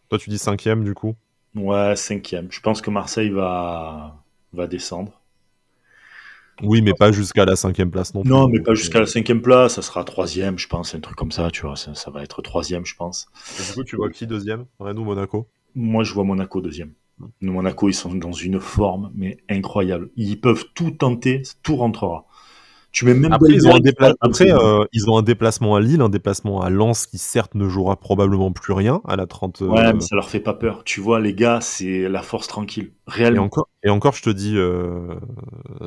Toi, tu dis cinquième du coup Ouais, cinquième. Je pense que Marseille va, va descendre. Oui, mais pas jusqu'à la cinquième place non plus. Non, mais pas jusqu'à la cinquième place, ça sera troisième, je pense, un truc comme ça, tu vois, ça, va être troisième, je pense. du coup, tu vois qui deuxième Renault Monaco Moi, je vois Monaco deuxième. Nous, Monaco, ils sont dans une forme, mais incroyable. Ils peuvent tout tenter, tout rentrera. Tu mets même après, ils ont, un après euh, ils ont un déplacement à Lille, un déplacement à Lens qui certes ne jouera probablement plus rien à la 30. Euh, ouais, mais ça leur fait pas peur. Tu vois, les gars, c'est la force tranquille, réellement. Et encore, je te dis, euh,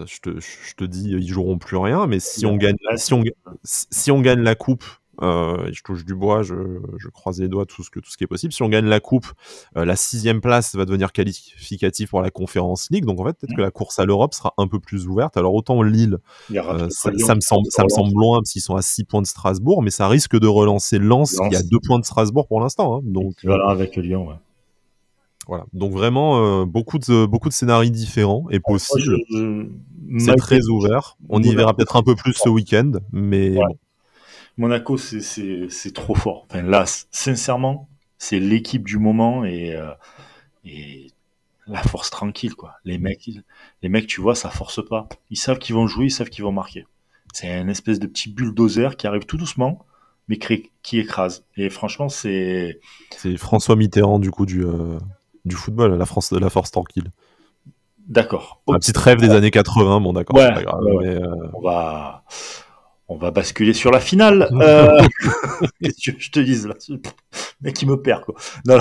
je, te, dis, ils joueront plus rien. Mais si on gagne, si on gagne la coupe euh, je touche du bois, je, croise les doigts, tout ce, que, tout ce qui est possible. Si on gagne la coupe, euh, la sixième place va devenir qualificative pour la Conférence League. Donc en fait, peut-être mmh. que la course à l'Europe sera un peu plus ouverte. Alors autant Lille, euh, ça, me semble, loin parce qu'ils sont à 6 points de Strasbourg, mais ça risque de relancer Lens, qui a 2 points de Strasbourg pour l'instant. Hein. donc voilà avec Lyon. Voilà. Donc vraiment beaucoup de beaucoup de scénarios différents et possibles. C'est très ouvert. On y verra peut-être un peu plus ce week-end, mais Monaco, c'est trop fort. là, sincèrement, c'est l'équipe du moment euh, et, la force tranquille, quoi. Les mecs, les mecs, tu vois, ça force pas. Ils savent qu'ils vont jouer, ils savent qu'ils vont marquer. C'est un espèce de petit bulldozer qui arrive tout doucement, mais qui écrase. Et franchement, c'est. C'est François Mitterrand, du coup, du, euh, du football, la France de la force tranquille. D'accord. Un petit rêve des années 80, bon, d'accord. Ouais, euh, On va on va basculer sur la finale. Euh, je te dis là mais qui me perd quoi.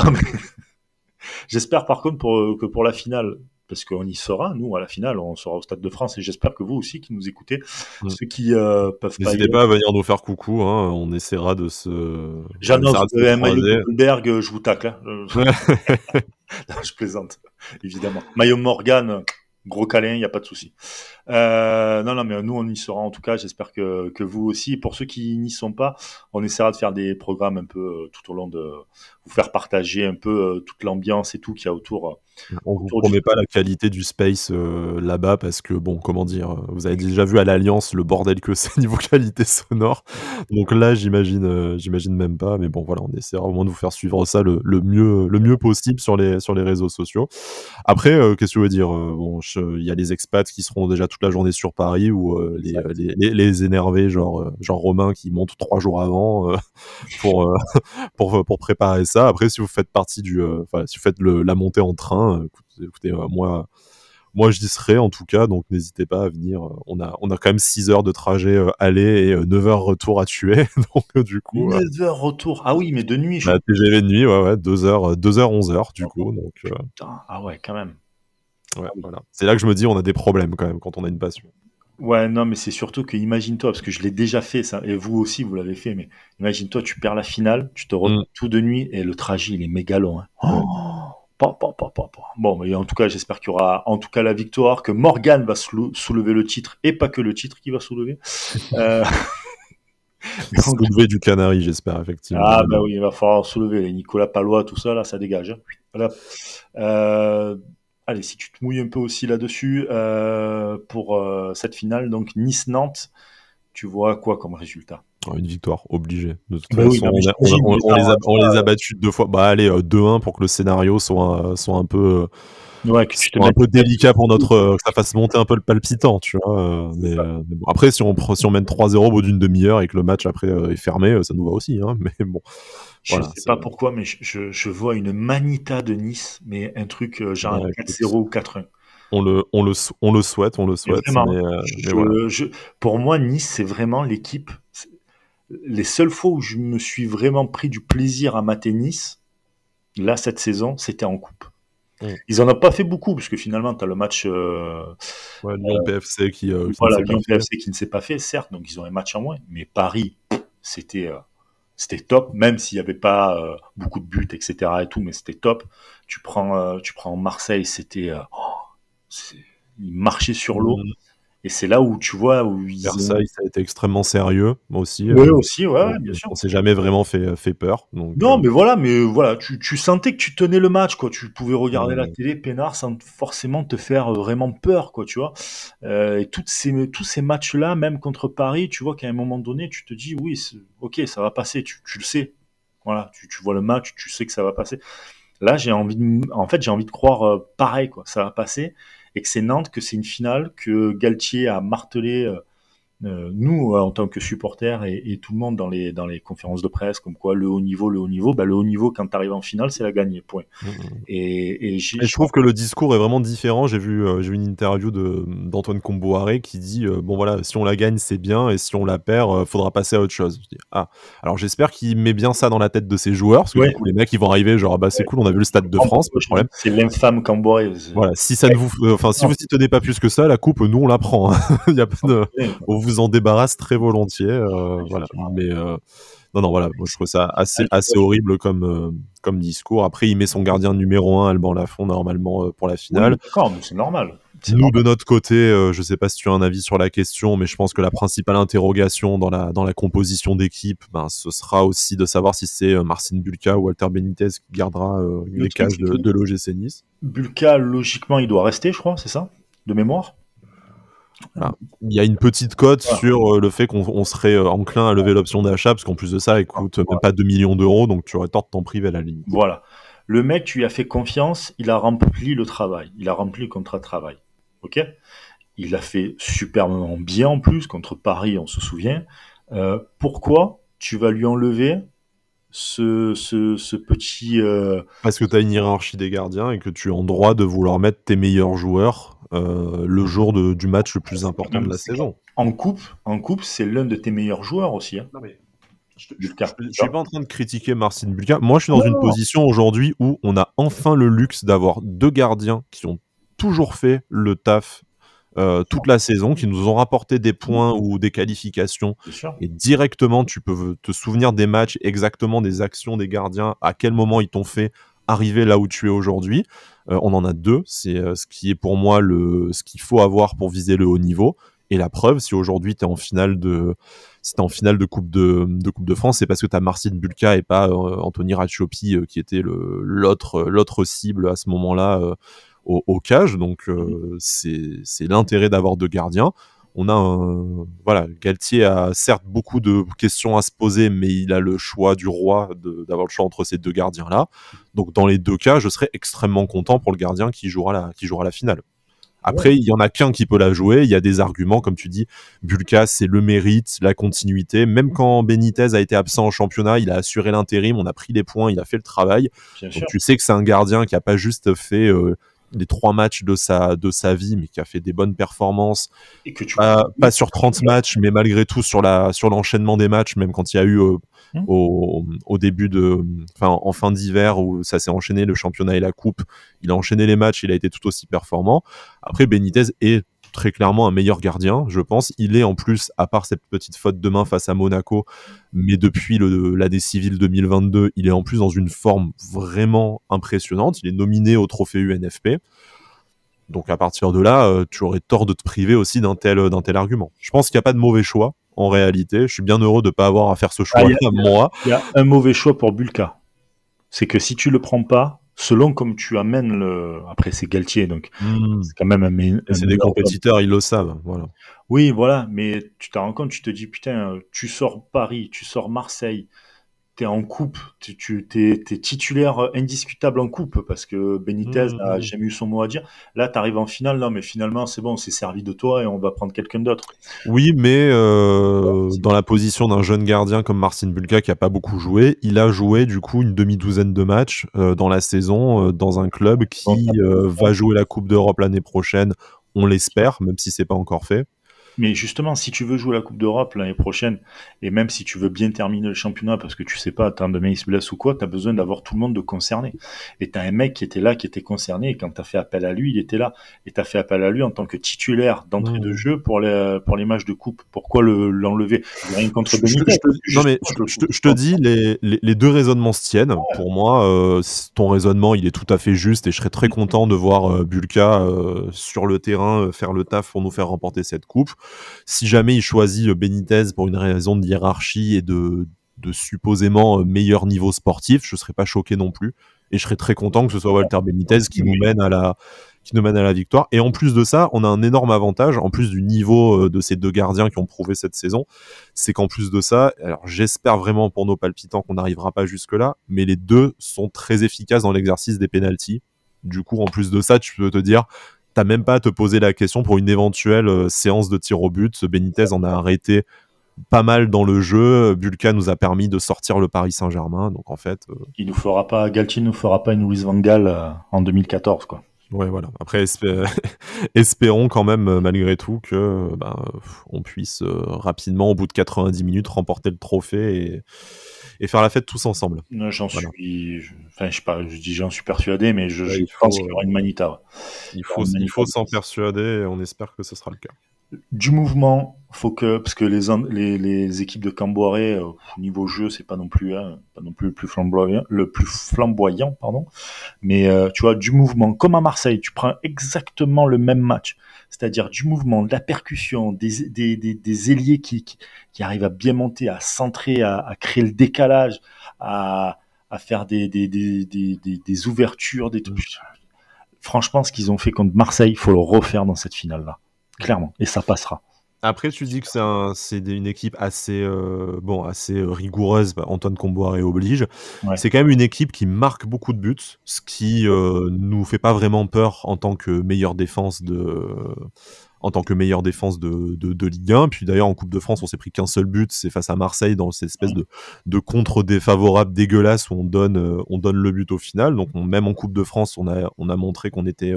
J'espère par contre euh, que pour la finale, parce qu'on y sera, nous à la finale, on sera au Stade de France et j'espère que vous aussi qui nous écoutez, ceux qui euh, peuvent pas. N'hésitez pas à venir nous faire coucou, hein. on essaiera de se. J'annonce je vous tacle. Hein. je plaisante, évidemment. Maillot Morgan, Gros câlin, il n'y a pas de souci. Euh, non, non, mais nous, on y sera en tout cas. J'espère que, que vous aussi. Pour ceux qui n'y sont pas, on essaiera de faire des programmes un peu euh, tout au long de vous faire partager un peu euh, toute l'ambiance et tout qu'il y a autour on vous promet pas la qualité du space euh, là-bas parce que, bon, comment dire, euh, vous avez déjà vu à l'Alliance le bordel que c'est niveau qualité sonore. Donc là, j'imagine euh, j'imagine même pas. Mais bon, voilà, on essaiera au moins de vous faire suivre ça le, mieux, le mieux possible sur les, sur les réseaux sociaux. Après, qu'est-ce que je veux dire Bon, il y a les expats qui seront déjà toute la journée sur Paris ou les, les, les, énervés, genre, genre Romain qui monte trois jours avant pour, pour, pour, préparer ça. Après, si vous faites partie du. si vous faites la montée en train, Hein, écoutez, euh, moi, moi j'y serai en tout cas, donc n'hésitez pas à venir. Euh, on a, on a quand même 6 heures de trajet euh, aller et 9 heures retour à tuer. donc du coup. 9 heures retour, ah oui, mais de nuit. Je... Bah, TGV de nuit, ouais, ouais, 2 h 2 h 11 h du ah coup. Donc, ah ouais, quand même. Ah c'est là que je me dis, on a des problèmes quand même quand on a une passion. Ouais, non, mais c'est surtout que imagine-toi, parce que je l'ai déjà fait, ça, et vous aussi, vous l'avez fait, mais imagine-toi, tu perds la finale, tu te retrouves mm. tout de nuit, et le trajet, il est méga long. Hein. Oh bon, mais en tout cas, j'espère qu'il y aura en tout cas la victoire, que Morgan va soulever le titre et pas que le titre qui va soulever. Euh... soulever du canari, j'espère, effectivement. Ah, ben oui, il va falloir soulever les Nicolas Palois, tout ça, là, ça dégage. Hein. Euh, allez, si tu te mouilles un peu aussi là-dessus euh, pour euh, cette finale, donc Nice-Nantes tu vois quoi comme résultat une victoire obligée. De toute bah façon, on, les a, euh, battus deux fois. Bah allez, 2-1 euh, pour que le scénario soit, soit un peu, euh, un peu délicat pour notre, que ça fasse monter un peu le palpitant, tu vois. Mais, bon. Après, si on, si mène 3-0 au bout d'une demi-heure et que le match après est fermé, ça nous va aussi. Hein, mais bon, je ne sais pas pourquoi, mais je, vois une manita de Nice, mais un truc genre 4-0 bah, ou 4-1 on le, souhaite, on le souhaite. Mais, euh, pour moi, Nice, c'est vraiment l'équipe. Les seules fois où je me suis vraiment pris du plaisir à mater Nice, là, cette saison, c'était en coupe. Mm. Ils en ont pas fait beaucoup, parce que finalement, tu as le match. Euh, ouais, euh, Lyon PFC euh, qui, ne s'est pas fait, certes, donc ils ont un match en moins. Mais Paris, c'était c'était top, même s'il n'y avait pas beaucoup de buts, etc. et tout, mais c'était top. Tu prends, tu prends Marseille, c'était oh, il marchait sur l'eau. Mmh. Et c'est là où tu vois où Versailles, ça a été extrêmement sérieux, moi aussi. Euh, oui, aussi, ouais, bien sûr. On s'est jamais vraiment fait, euh, fait peur. non, euh, mais voilà, mais voilà, tu, sentais que tu tenais le match, quoi. Tu pouvais regarder la télé peinard sans forcément te faire vraiment peur, quoi, tu vois. et toutes ces, tous ces matchs-là, même contre Paris, tu vois qu'à un moment donné, tu te dis, oui, ok, ça va passer, tu, le sais. Voilà, tu, vois le match, tu sais que ça va passer. Là, j'ai envie de, en fait, j'ai envie de croire pareil, quoi. Ça va passer et que c'est Nantes, que c'est une finale, que Galtier a martelé euh, euh, nous, euh, en tant que supporters et, tout le monde dans les, dans les conférences de presse, comme quoi le haut niveau, le haut niveau, bah, le haut niveau, quand tu en finale, c'est la gagnée, point. Mmh, mmh, mmh. Et, je trouve que le discours est vraiment différent. J'ai vu, euh, j'ai vu une interview d'Antoine Comboiré qui dit Bon, voilà, si on la gagne, c'est bien, et si on la perd, faudra passer à autre chose. ah, alors j'espère qu'il met bien ça dans la tête de ses joueurs, parce que du coup, les mecs, ils vont arriver, genre, ah, bah, c'est cool, on a vu le stade de France, pas de problème. C'est l'infâme Comboiré. Voilà, si ça ne vous. Enfin, si vous tenez pas plus que ça, la coupe, nous, on la prend. Hein. Il vous en débarrasse très volontiers. Euh, voilà. Mais euh, non, non, voilà. Moi, je trouve ça assez, assez horrible comme, euh, comme discours. Après, il met son gardien numéro 1, Alban Lafont, normalement, pour la finale. c'est normal. Nous, de notre côté, je ne sais pas si tu as un avis sur la question, mais je pense que la principale interrogation dans la, dans la composition d'équipe, ben, ce sera aussi de savoir si c'est marcine Marcin Bulka ou Walter Benitez qui gardera une les cages de, de l'OGC Nice. Bulka, logiquement, il doit rester, je crois, c'est ça De mémoire il y a une petite cote sur euh, le fait qu'on serait euh, enclin à lever l'option d'achat, parce qu'en plus de ça, elle coûte même pas 2 millions d'euros, donc tu aurais tort de t'en priver à la ligne. Voilà. Le mec, tu lui as fait confiance, il a rempli le travail, il a rempli le contrat de travail. OK Il a fait superbement bien en plus, contre Paris, on se souvient. Euh, pourquoi tu vas lui enlever ce, petit. Parce que tu as une hiérarchie des gardiens et que tu es en droit de vouloir mettre tes meilleurs joueurs euh, le jour du match le plus important de la saison. En coupe, en coupe, c'est l'un de tes meilleurs joueurs aussi. Hein. Je ne suis pas en train de critiquer Marcin Bulka. Moi, je suis dans une position aujourd'hui où on a enfin le luxe d'avoir deux gardiens qui ont toujours fait le taf euh, toute la saison, qui nous ont rapporté des points ou des qualifications. Et directement, tu peux te souvenir des matchs, exactement des actions des gardiens, à quel moment ils t'ont fait arriver là où tu es aujourd'hui. Euh, on en a deux. C'est euh, ce qui est pour moi le, ce qu'il faut avoir pour viser le haut niveau. Et la preuve, si aujourd'hui tu es en finale de si en finale de Coupe de, de Coupe de France, c'est parce que tu as Marcin Bulka et pas euh, Anthony Ratchopi qui était l'autre l'autre cible à ce moment-là au, au, cage. Donc c'est l'intérêt d'avoir deux gardiens on a un, voilà, Galtier a certes beaucoup de questions à se poser, mais il a le choix du roi d'avoir le choix entre ces deux gardiens-là. Donc dans les deux cas, je serais extrêmement content pour le gardien qui jouera la, qui jouera la finale. Après, il y en a qu'un qui peut la jouer. Il y a des arguments, comme tu dis, Bulka, c'est le mérite, la continuité. Même mm. quand Benitez a été absent en championnat, il a assuré l'intérim, on a pris les points, il a fait le travail. tu sais que c'est un gardien qui a pas juste fait euh, des trois matchs de sa, de sa vie, mais qui a fait des bonnes performances. pas, sur 30 matchs, mais malgré tout sur la sur l'enchaînement des matchs, même quand il y a eu euh, mmh. au, au, début de, enfin en fin d'hiver où ça s'est enchaîné le championnat et la coupe, il a enchaîné les matchs, il a été tout aussi performant. Après Benitez est très clairement un meilleur gardien, je pense. Il est en plus, à part cette petite faute de main face à Monaco, mais depuis l'année civile 2022, il est en plus dans une forme vraiment impressionnante. Il est nominé au trophée UNFP. Donc à partir de là, euh, tu aurais tort de te priver aussi d'un tel, tel argument. Je pense qu'il n'y a pas de mauvais choix en réalité. Je suis bien heureux de ne pas avoir à faire ce ah, choix moi. Il y a un mauvais choix pour Bulka. C'est que si tu le prends pas, selon comme tu amènes le. Après, c'est Galtier, donc hmm. c'est quand même un. c'est des compétiteurs, ils le savent. Voilà. Oui, voilà, mais tu t'en rends compte, tu te dis, putain, tu sors Paris, tu sors Marseille, es en coupe, tu, es, titulaire euh, indiscutable en coupe parce que Benitez mmh, n'a mmh. jamais eu son mot à dire. Là, tu arrives en finale, non, mais finalement, c'est bon, on s'est servi de toi et on va prendre quelqu'un d'autre. Oui, mais euh, dans la position d'un jeune gardien comme Marcin Bulka qui n'a pas beaucoup joué, il a joué du coup une demi-douzaine de matchs euh, dans la saison dans un club qui va jouer la Coupe d'Europe l'année prochaine, on l'espère, même si c'est pas encore fait. Mais justement, si tu veux jouer la Coupe d'Europe l'année prochaine, et même si tu veux bien terminer le championnat, parce que tu sais pas, attends, demain il se blesse ou quoi, tu as besoin d'avoir tout le monde de concerné. Et tu as un mec qui était là, qui était concerné, et quand tu as fait appel à lui, il était là. Et tu as fait appel à lui en tant que titulaire d'entrée de jeu pour les, pour les matchs de coupe. Pourquoi l'enlever le, Rien contre je, non, mais je, te dis, les, deux raisonnements se tiennent. Pour moi, euh, ton raisonnement, il est tout à fait juste, et je serais très content de voir euh, Bulka euh, sur le terrain faire le taf pour nous faire remporter cette coupe. Si jamais il choisit euh, Benitez pour une raison de hiérarchie et de, supposément euh, meilleur niveau sportif, je ne serais pas choqué non plus. Et je serais très content que ce soit Walter Benitez qui nous mène à la, qui nous mène à la victoire. Et en plus de ça, on a un énorme avantage, en plus du niveau euh, de ces deux gardiens qui ont prouvé cette saison, c'est qu'en plus de ça, alors j'espère vraiment pour nos palpitants qu'on n'arrivera pas jusque-là, mais les deux sont très efficaces dans l'exercice des pénalties. Du coup, en plus de ça, tu peux te dire, t'as même pas à te poser la question pour une éventuelle euh, séance de tir au but. Benitez en a arrêté pas mal dans le jeu. Bulka nous a permis de sortir le Paris Saint-Germain. Donc en fait, euh, il nous fera pas Galtier nous fera pas une Louis Van Gaal euh, en 2014 quoi. Ouais voilà. Après espérons quand même malgré tout que bah, on puisse rapidement au bout de 90 minutes remporter le trophée et et faire la fête tous ensemble. J'en suis, enfin, je, dis j'en suis persuadé, mais je, pense qu'il y aura euh, une manita. Il faut, s'en persuader et on espère que ce sera le cas. Du mouvement, faut que parce que les équipes de Camboiré euh, au niveau jeu, c'est pas non plus hein, pas non plus le plus flamboyant, pardon. Mais euh, tu vois du mouvement comme à Marseille, tu prends exactement le même match c'est-à-dire du mouvement, de la percussion, des, des, des, ailiers qui, qui, arrivent à bien monter, à centrer, à, créer le décalage, à, faire des, des, ouvertures, des mmh. Franchement, ce qu'ils ont fait contre Marseille, il faut le refaire dans cette finale-là, mmh. clairement, et ça passera. Après, tu dis que c'est une équipe assez, euh, bon, assez euh, rigoureuse. Bah, Antoine Antoine et oblige. C'est quand même une équipe qui marque beaucoup de buts, ce qui euh, nous fait pas vraiment peur en tant que meilleure défense de, en tant que meilleure défense de, Ligue 1. Puis d'ailleurs, en Coupe de France, on s'est pris qu'un seul but, c'est face à Marseille dans cette espèce de, contre défavorable dégueulasse où on donne, on donne le but au final. Donc même en Coupe de France, on a, on a montré qu'on était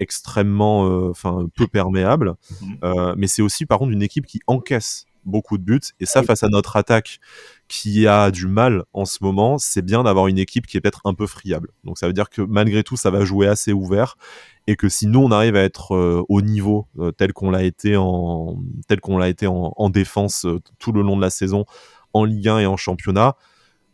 extrêmement, euh, enfin peu perméable. Mhm. Euh, mais c'est aussi par contre une équipe qui encaisse beaucoup de buts. Et ça, face à notre attaque qui a du mal en ce moment, c'est bien d'avoir une équipe qui est peut-être un peu friable. Donc ça veut dire que malgré tout, ça va jouer assez ouvert. Et que si nous, on arrive à être euh, au niveau tel qu'on l'a été, en, tel qu'on l'a été en, défense tout le long de la saison, en Ligue 1 et en championnat,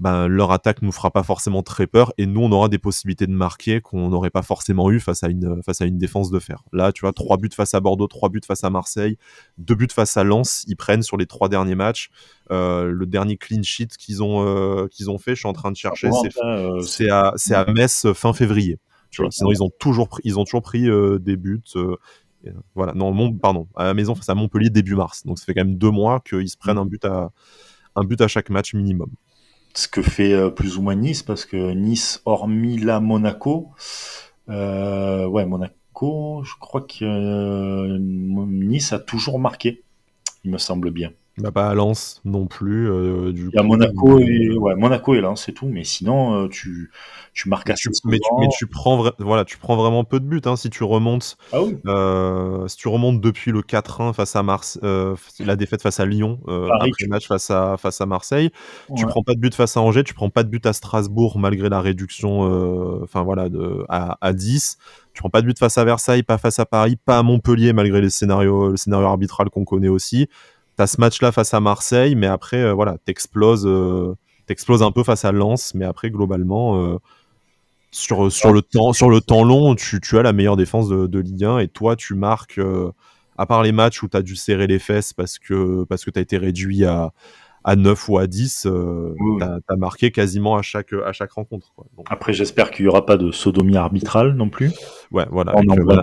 ben, leur attaque nous fera pas forcément très peur et nous on aura des possibilités de marquer qu'on n'aurait pas forcément eu face à une face à une défense de fer. Là, tu vois, trois buts face à Bordeaux, trois buts face à Marseille, deux buts face à Lens, ils prennent sur les trois derniers matchs. Euh, le dernier clean sheet qu'ils ont euh, qu'ils ont fait, je suis en train de chercher, ah, hein, euh, c'est à c'est à Metz fin février. Tu vois, sinon ils ont toujours pris ils ont toujours pris des buts voilà, non, pardon, à la maison face à Montpellier début mars. Donc ça fait quand même deux mois qu'ils se prennent mmh. un but à un but à chaque match minimum ce que fait euh, plus ou moins Nice, parce que Nice, hormis la Monaco, euh, ouais, Monaco, je crois que euh, Nice a toujours marqué, il me semble bien. Bah, pas à Lens non plus. Euh, Il y a Monaco et, et Lens, c'est tout. Mais sinon, euh, tu, marques assez tu, mais, tu, prends voilà, tu prends vraiment peu de buts. Hein, si tu remontes, ah euh, si tu remontes depuis le 4-1 face à la défaite face à Lyon, après le match face à, face à Marseille, tu prends pas de but face à Angers, tu prends pas de but à Strasbourg malgré la réduction, enfin voilà, à, 10 tu prends pas de but face à Versailles, pas face à Paris, pas à Montpellier malgré les scénarios, le scénario arbitral qu'on connaît aussi. T'as ce match-là face à Marseille, mais après, euh, voilà, euh, t'exploses, un peu face à Lens, mais après, globalement, euh, sur, sur, le temps, sur le temps long, tu, as la meilleure défense de, Ligue 1 et toi, tu marques, à part les matchs où tu as dû serrer les fesses parce que, parce que tu as été réduit à, à 9 ou à 10, euh, t'as marqué quasiment à chaque, à chaque rencontre. Après, j'espère qu'il n'y aura pas de sodomie arbitrale non plus. Ouais, voilà.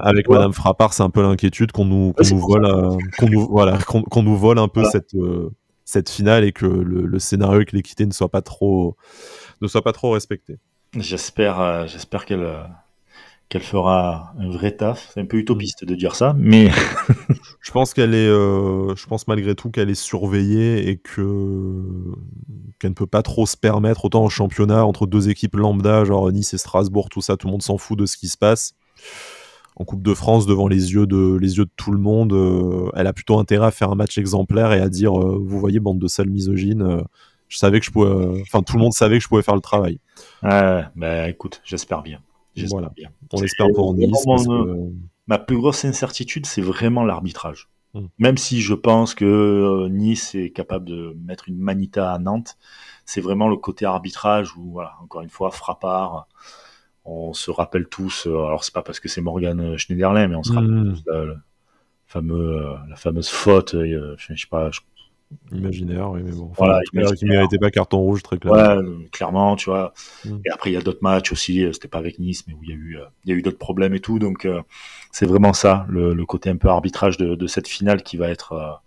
avec, Madame Frappard, c'est un peu l'inquiétude qu'on nous, vole, euh, voilà, qu'on nous vole un peu cette, euh, cette finale et que le, scénario et que l'équité ne soit pas trop, ne trop respecté. J'espère, j'espère qu'elle qu'elle fera un vrai taf. C'est un peu utopiste de dire ça, mm. mais je pense qu'elle est, euh, je pense malgré tout qu'elle est surveillée et que qu'elle ne peut pas trop se permettre autant en championnat entre deux équipes lambda, genre Nice et Strasbourg, tout ça, tout le monde s'en fout de ce qui se passe. En Coupe de France, devant les yeux de les yeux de tout le monde, euh, elle a plutôt intérêt à faire un match exemplaire et à dire, euh, vous voyez, bande de sales misogynes. je savais que je pouvais, enfin tout le monde savait que je pouvais faire le travail. bah écoute, j'espère bien. On espère pour Nice. Ma plus grosse incertitude, c'est vraiment l'arbitrage. Hmm. Même si je pense que euh, Nice est capable de mettre une manita à Nantes, c'est vraiment le côté arbitrage où, encore une fois, frappard. On se rappelle tous, euh, alors c'est pas parce que c'est Morgan euh, Schneiderlin, mais on se rappelle hmm. la, fameux, la fameuse faute, je, je sais pas, Imaginaire, oui, mais bon. voilà, qui méritait pas carton rouge, très clairement. Euh, clairement, tu vois. Mm. Et après, il y a d'autres matchs aussi, euh, c'était pas avec Nice, mais où il y a eu, euh, il eu d'autres problèmes et tout. Donc, c'est vraiment ça, le, côté un peu arbitrage de, cette finale qui va être,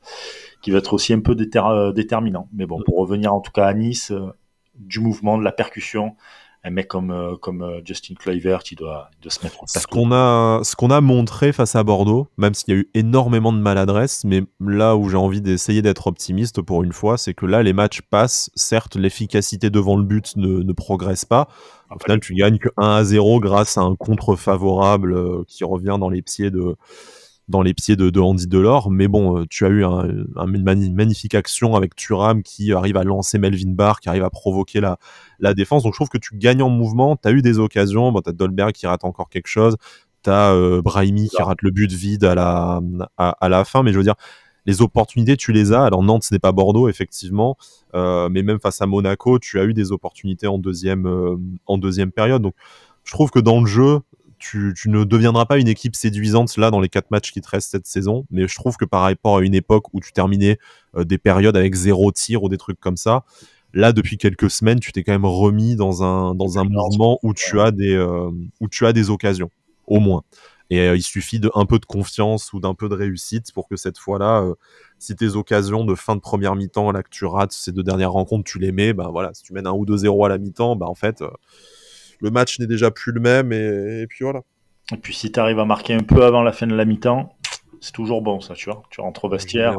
qui va être aussi un peu déterminant. Mais bon, pour revenir en tout cas à Nice, du mouvement, de la percussion, un mec comme, euh, comme euh, Justin Kluivert, il doit, se mettre en place. Ce qu'on a, ce a montré face à Bordeaux, même s'il y a eu énormément de maladresse, mais là où j'ai envie d'essayer d'être optimiste pour une fois, c'est que là, les matchs passent. Certes, l'efficacité devant le but ne, progresse pas. Au final, tu gagnes que 1 à 0 grâce à un contre favorable euh, qui revient dans les pieds de, dans les pieds de, Andy Delors. Mais bon, euh, tu as eu une magnifique action avec Turam qui arrive à lancer Melvin Barr, qui arrive à provoquer la, défense. Donc je trouve que tu gagnes en mouvement, tu as eu des occasions, tu as Dolberg qui rate encore quelque chose, tu as euh, Brahimi qui rate le but vide à la, à, la fin, mais je veux dire, les opportunités, tu les as. Alors Nantes, ce n'est pas Bordeaux, effectivement, euh, mais même face à Monaco, tu as eu des opportunités en deuxième, en deuxième période. Donc, je trouve que dans le jeu, tu, ne deviendras pas une équipe séduisante là dans les quatre matchs qui te restent cette saison. Mais je trouve que par rapport à une époque où tu terminais euh, des périodes avec zéro tir ou des trucs comme ça, là depuis quelques semaines, tu t'es quand même remis dans un dans un mouvement où tu as des euh, où tu as des occasions au moins. Et euh, il suffit d'un peu de confiance ou d'un peu de réussite pour que cette fois-là, si tes occasions de fin de première mi-temps là que tu rates ces deux dernières rencontres, tu les mets, ben voilà, si tu mènes un ou deux zéros à la mi-temps, bah, en fait le match n'est déjà plus le même et, puis voilà. Et puis si tu arrives à marquer un peu avant la fin de la mi-temps, c'est toujours bon ça, tu vois. Tu rentres au vestiaire.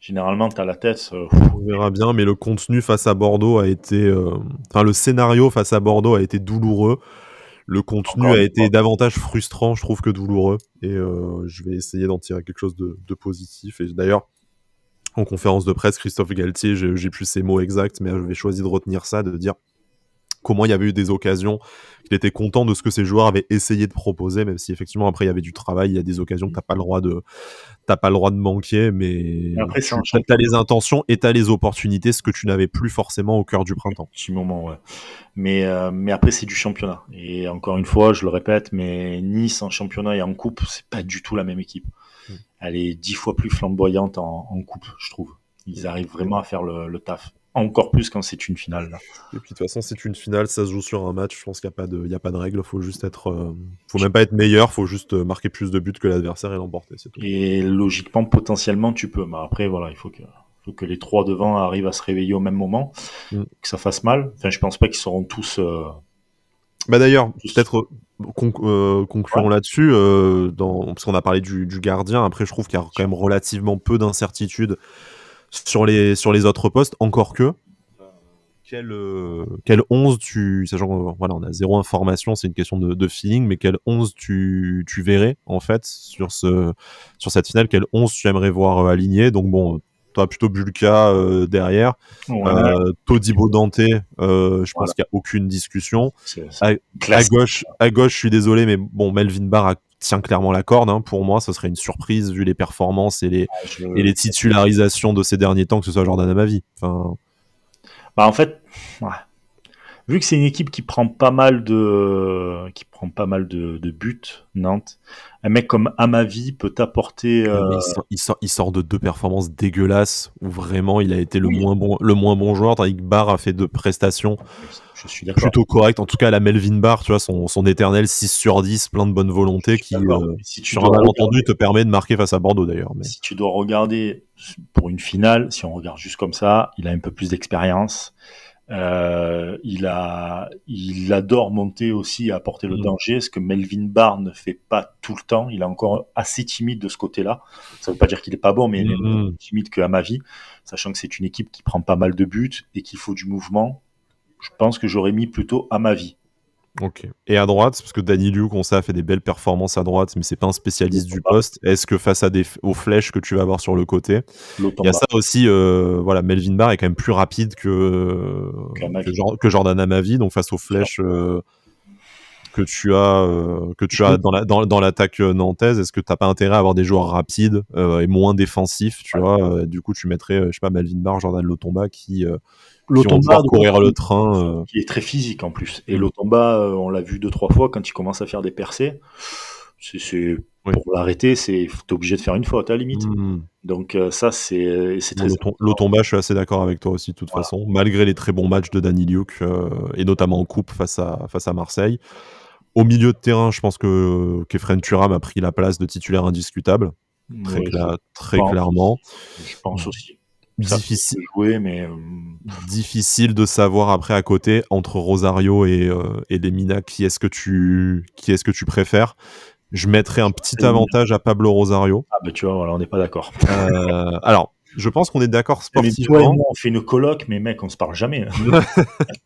Généralement, tu as la tête. Euh, On verra bien, mais le contenu face à Bordeaux a été. Euh, enfin, le scénario face à Bordeaux a été douloureux. Le contenu a été davantage frustrant, je trouve, que douloureux. Et euh, je vais essayer d'en tirer quelque chose de, positif. Et d'ailleurs, en conférence de presse, Christophe Galtier, j'ai plus ses mots exacts, mais je vais choisir de retenir ça, de dire comment il y avait eu des occasions, qu'il était content de ce que ses joueurs avaient essayé de proposer, même si effectivement après il y avait du travail, il y a des occasions que tu pas le droit de, t'as pas le droit de manquer, mais après tu as les intentions et as les opportunités, ce que tu n'avais plus forcément au cœur du printemps. Petit moment, ouais. Mais euh, mais après c'est du championnat et encore une fois, je le répète, mais Nice en championnat et en coupe, c'est pas du tout la même équipe. Mm. Elle est dix fois plus flamboyante en, coupe, je trouve. Ils arrivent vraiment à faire le taf encore plus quand c'est une finale. de toute façon, c'est une finale, ça se joue sur un match. Je pense qu'il n'y a pas de, il y a pas de règle. Faut juste être, euh, faut même pas être meilleur. Faut juste euh, marquer plus de buts que l'adversaire et l'emporter. Et logiquement, potentiellement, tu peux. Mais après, voilà, il faut que, que les trois devant arrivent à se réveiller au même moment, mm. que ça fasse mal. Enfin, je pense pas qu'ils seront tous. Euh, bah d'ailleurs, peut-être là-dessus, dans... parce qu'on a parlé du, du, gardien. Après, je trouve qu'il y a quand même relativement peu d'incertitudes sur les, sur les autres postes, encore que, quel, euh, quel 11 tu. Sachant euh, voilà, on a zéro information, c'est une question de, feeling, mais quel 11 tu, verrais, en fait, sur, ce, sur cette finale Quel 11 tu aimerais voir alignée, euh, aligné Donc, bon, toi, plutôt Bulka derrière. todi Todibo Dante, je pense qu'il n'y a aucune discussion. à, gauche, à gauche, je suis désolé, mais bon, Melvin Barr a tient clairement la corde. Hein. Pour moi, ce serait une surprise vu les performances et les, ah, les titularisations de ces derniers temps que ce soit Jordan à ma vie. en fait, ouais vu que c'est une équipe qui prend pas mal de, qui prend pas mal de, buts, Nantes, un mec comme Amavi peut apporter. Euh, il, sort, de deux performances dégueulasses où vraiment il a été le, moins, bon, le moins bon joueur. Tandis que Barr a fait deux prestations je suis plutôt correctes. En tout cas, la Melvin Barr, tu vois, son, son éternel 6 sur 10, plein de bonne volonté qui, euh, si tu sur un malentendu, te permet de marquer face à Bordeaux d'ailleurs. Mais... Si tu dois regarder pour une finale, si on regarde juste comme ça, il a un peu plus d'expérience. Euh, il, a, il adore monter aussi à apporter le mm. danger, ce que Melvin Barr ne fait pas tout le temps. Il est encore assez timide de ce côté-là. Ça ne veut pas dire qu'il n'est pas bon, mais il est moins mm. timide qu'à ma vie, sachant que c'est une équipe qui prend pas mal de buts et qu'il faut du mouvement. Je pense que j'aurais mis plutôt à ma vie. Ok. Et à droite, parce que Danny Liu, on sait, a fait des belles performances à droite, mais c'est pas un spécialiste du poste. Est-ce que face à des, aux flèches que tu vas avoir sur le côté, il y a ça aussi. Euh, voilà, Melvin Barr est quand même plus rapide que, que, Jordan Amavi, donc face aux flèches. Euh, que tu as, euh, que tu as dans l'attaque dans, dans euh, nantaise Est-ce que tu n'as pas intérêt à avoir des joueurs rapides euh, et moins défensifs tu vois Du coup, tu mettrais, je sais pas, Melvin Bar Jordan Lotomba qui courir le train qui est très physique en plus et mm. Lotomba on l'a vu deux trois fois quand il commence à faire des percées pour l'arrêter c'est t'es obligé de faire une faute à la limite mm. donc ça c'est c'est très Lotomba je suis assez d'accord avec toi aussi de toute façon malgré les très bons matchs de Danny Luke et notamment en coupe face à face à Marseille au milieu de terrain, je pense que Kefren Turam a pris la place de titulaire indiscutable, très, clairement. Je pense aussi. Difficile, euh, difficile de savoir après à côté entre Rosario et, euh, Lemina qui est-ce que tu est que tu préfères. Je mettrai un petit avantage à Pablo Rosario. Ah, ben tu vois, on n'est pas d'accord. Euh, alors, je pense qu'on est d'accord sportivement. on fait une coloc, mais mec, on se parle jamais. Hein.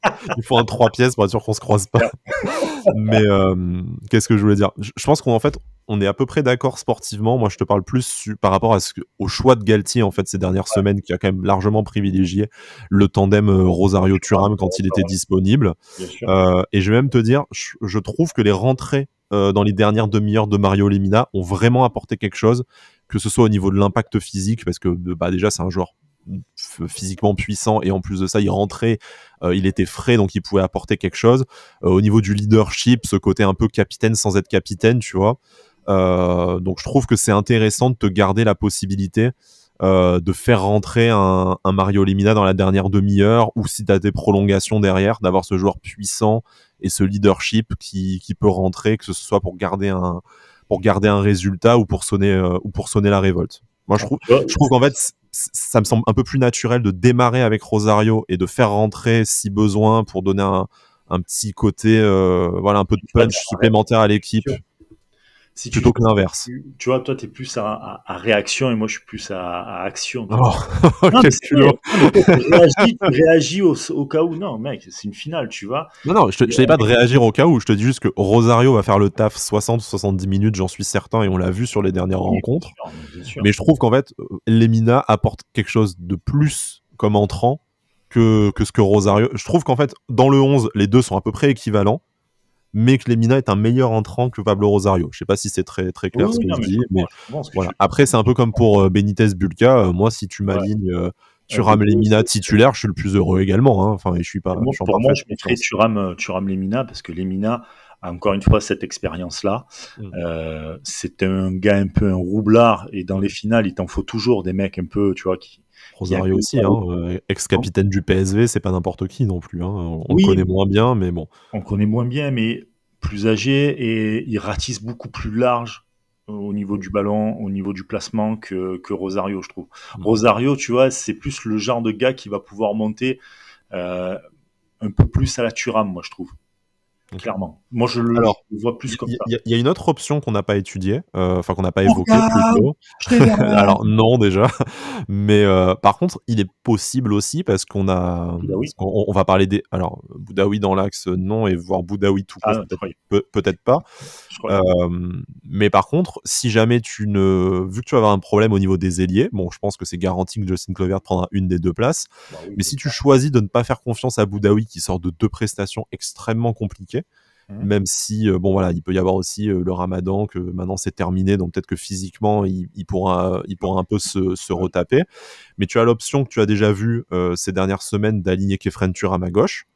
Il faut un trois pièces pour être sûr qu'on se croise pas. mais euh, qu'est-ce que je voulais dire Je pense en fait, on est à peu près d'accord sportivement. Moi, je te parle plus par rapport à ce au choix de Galtier en fait ces dernières semaines, qui a quand même largement privilégié le tandem euh, Rosario Turam quand il était disponible. Euh, et je vais même te dire, je, trouve que les rentrées dans les dernières demi-heures de Mario Lemina ont vraiment apporté quelque chose que ce soit au niveau de l'impact physique, parce que bah, déjà c'est un joueur physiquement puissant et en plus de ça il rentrait euh, il était frais donc il pouvait apporter quelque chose euh, au niveau du leadership ce côté un peu capitaine sans être capitaine tu vois euh, donc je trouve que c'est intéressant de te garder la possibilité de faire rentrer un, Mario Lemina dans la dernière demi-heure ou si tu as des prolongations derrière d'avoir ce joueur puissant et ce leadership qui peut rentrer que ce soit pour garder un, pour garder un résultat ou pour sonner, euh, ou pour sonner la révolte. Moi, je ah, trouve, je trouve qu'en fait, ça me semble un peu plus naturel de démarrer avec Rosario et de faire rentrer si besoin pour donner un, petit côté, euh, voilà, un peu de punch supplémentaire à l'équipe. Si plutôt tu, que l'inverse. Tu vois, toi, tu es plus à, réaction et moi, je suis plus à, action. Oh, qu'est-ce que tu réagis, réagis au, cas où. Non, mec, c'est une finale, tu vois. Non, non, je ne pas euh, de réagir au cas où. Je te dis juste que Rosario va faire le taf 60-70 minutes, j'en suis certain, et on l'a vu sur les dernières rencontres. Mais je trouve qu'en fait, Lemina apporte quelque chose de plus comme entrant que ce que Rosario. Je trouve qu'en fait, dans le 11, les deux sont à peu près équivalents mais que Lemina est un meilleur entrant que Pablo Rosario. Je ne sais pas si c'est très très clair ce que dis, voilà. Après, c'est un peu comme pour euh, Benitez Bulka. Euh, moi, si tu m'alignes, euh, tu rames Lemina titulaire, je suis le plus heureux également. Hein. Enfin, je suis pas. pour moi, je me tu tu rames Lemina parce que Lemina a encore une fois cette expérience-là. Mm. c'est un gars un peu un roublard et dans les finales, il t'en faut toujours des mecs un peu, tu vois, qui Rosario aussi, hein, euh, ex-capitaine du PSV, c'est pas n'importe qui non plus. Hein. On, connaît moins bien, mais bon. On connaît moins bien, mais plus âgé et il ratisse beaucoup plus large euh, au niveau du ballon, au niveau du placement que, Rosario, je trouve. Mm. Rosario, tu vois, c'est plus le genre de gars qui va pouvoir monter euh, un peu plus à la Turam, moi, je trouve. Clairement. Moi, je le, vois plus comme ça. Il y, a une autre option qu'on n'a pas étudiée, euh, enfin qu'on n'a pas évoquée Alors non déjà, mais euh, par contre, il est possible aussi parce qu'on a, On, on, va parler des. Alors Boudaoui dans l'axe, non, et voir Boudaoui tout ah, court, peut-être pas. Euh, mais par contre, si jamais tu ne, vu que tu vas avoir un problème au niveau des ailiers, bon, je pense que c'est garanti que Justin Clover prendra une des deux places. Bah mais si tu choisis de ne pas faire confiance à Boudaoui qui sort de deux prestations extrêmement compliquées Mmh. même si, euh, bon voilà, il peut y avoir aussi euh, le ramadan que maintenant c'est terminé, donc peut-être que physiquement, il, pourra, un peu se, retaper. Mais tu as l'option que tu as déjà vue euh, ces dernières semaines d'aligner Kefren Turam à gauche.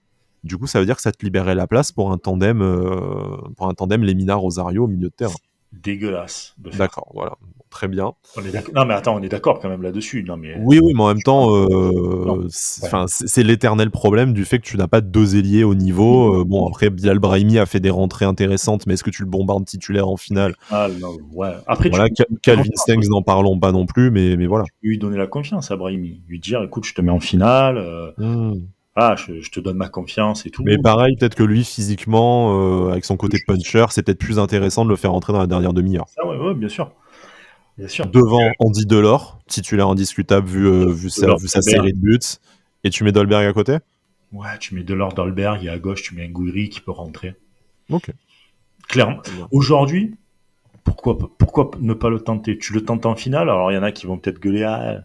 Du coup, ça veut dire que ça te libérait la place pour un tandem, pour un tandem Lemina Rosario au milieu de terrain dégueulasse. D'accord, voilà très bien. non, mais attends, on est d'accord quand même là-dessus. Oui, oui, mais en même temps, euh, c'est l'éternel problème du fait que tu n'as pas deux ailiers au niveau. Euh, bon, après, Bilal Brahimi a fait des rentrées intéressantes, mais est-ce que tu le bombardes titulaire en finale ah, non, ouais. après, Calvin Stengs, n'en parlons pas non plus, mais, mais voilà. Lui donner la confiance à Brahimi, lui dire écoute, je te mets en finale. Ah, je, te donne ma confiance et tout. Mais pareil, peut-être que lui, physiquement, avec son côté puncher, c'est peut-être plus intéressant de le faire rentrer dans la dernière demi-heure. Ah ouais, bien sûr. Bien sûr. Devant Andy Delors, titulaire indiscutable vu, euh, vu, sa, série de buts. Et tu mets Dolberg à côté Ouais, tu mets Delors, Dolberg et à gauche, tu mets Ngouiri qui peut rentrer. Ok. Clairement. Aujourd'hui, pourquoi, pourquoi ne pas le tenter Tu le tentes en finale. Alors, il y en a qui vont peut-être gueuler. à... Ah,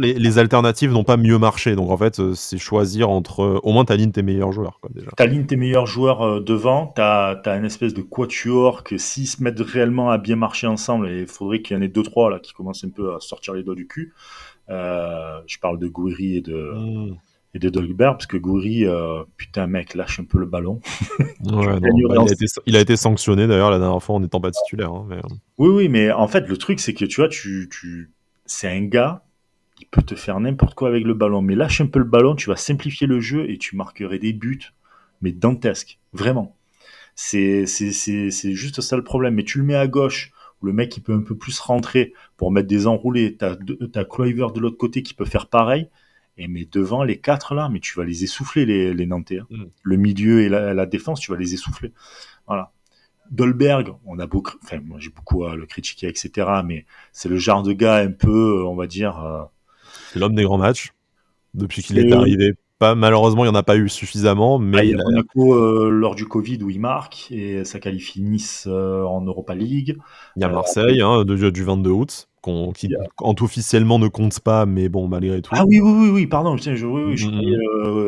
les, alternatives n'ont pas mieux marché. Donc en fait, euh, c'est choisir entre. Euh, au moins, ligne tes meilleurs joueurs. Quoi, déjà. tes meilleurs joueurs euh, devant. tu as une espèce de quatuor que s'ils se mettent réellement à bien marcher ensemble, il faudrait qu'il y en ait deux, trois là, qui commencent un peu à sortir les doigts du cul. je parle de Gouiri et de. Hmm. et de parce que Goury, putain mec, lâche un peu le ballon. Bah, il, a été, sanctionné d'ailleurs la dernière fois en n'étant pas titulaire. Hein, oui, oui, mais en fait, le truc, c'est que tu vois, tu, tu... c'est un gars il peut te faire n'importe quoi avec le ballon. Mais lâche un peu le ballon, tu vas simplifier le jeu et tu marquerais des buts, mais dantesques, vraiment. C'est juste ça le problème. Mais tu le mets à gauche, où le mec il peut un peu plus rentrer pour mettre des enroulés. T'as as Kluivert de l'autre côté qui peut faire pareil. Et mais devant les quatre là, mais tu vas les essouffler les, les Nantais. Hein. Mm. Le milieu et la, la, défense, tu vas les essouffler. Voilà. Dolberg, on a beaucoup, enfin moi j'ai beaucoup à le critiquer, etc. Mais c'est le genre de gars un peu, euh, on va dire, euh, l'homme des grands matchs. Depuis qu'il est euh, arrivé, pas, malheureusement, il n'y en a pas eu suffisamment. Mais bah, il a euh, lors du Covid où il marque et ça qualifie Nice euh, en Europa League. Il y a Marseille euh, hein, du 22 août. Qu qui yeah. quand officiellement ne compte pas, mais bon, malgré tout. Ah oui, oui, oui, pardon, je, oui, je mm-hmm.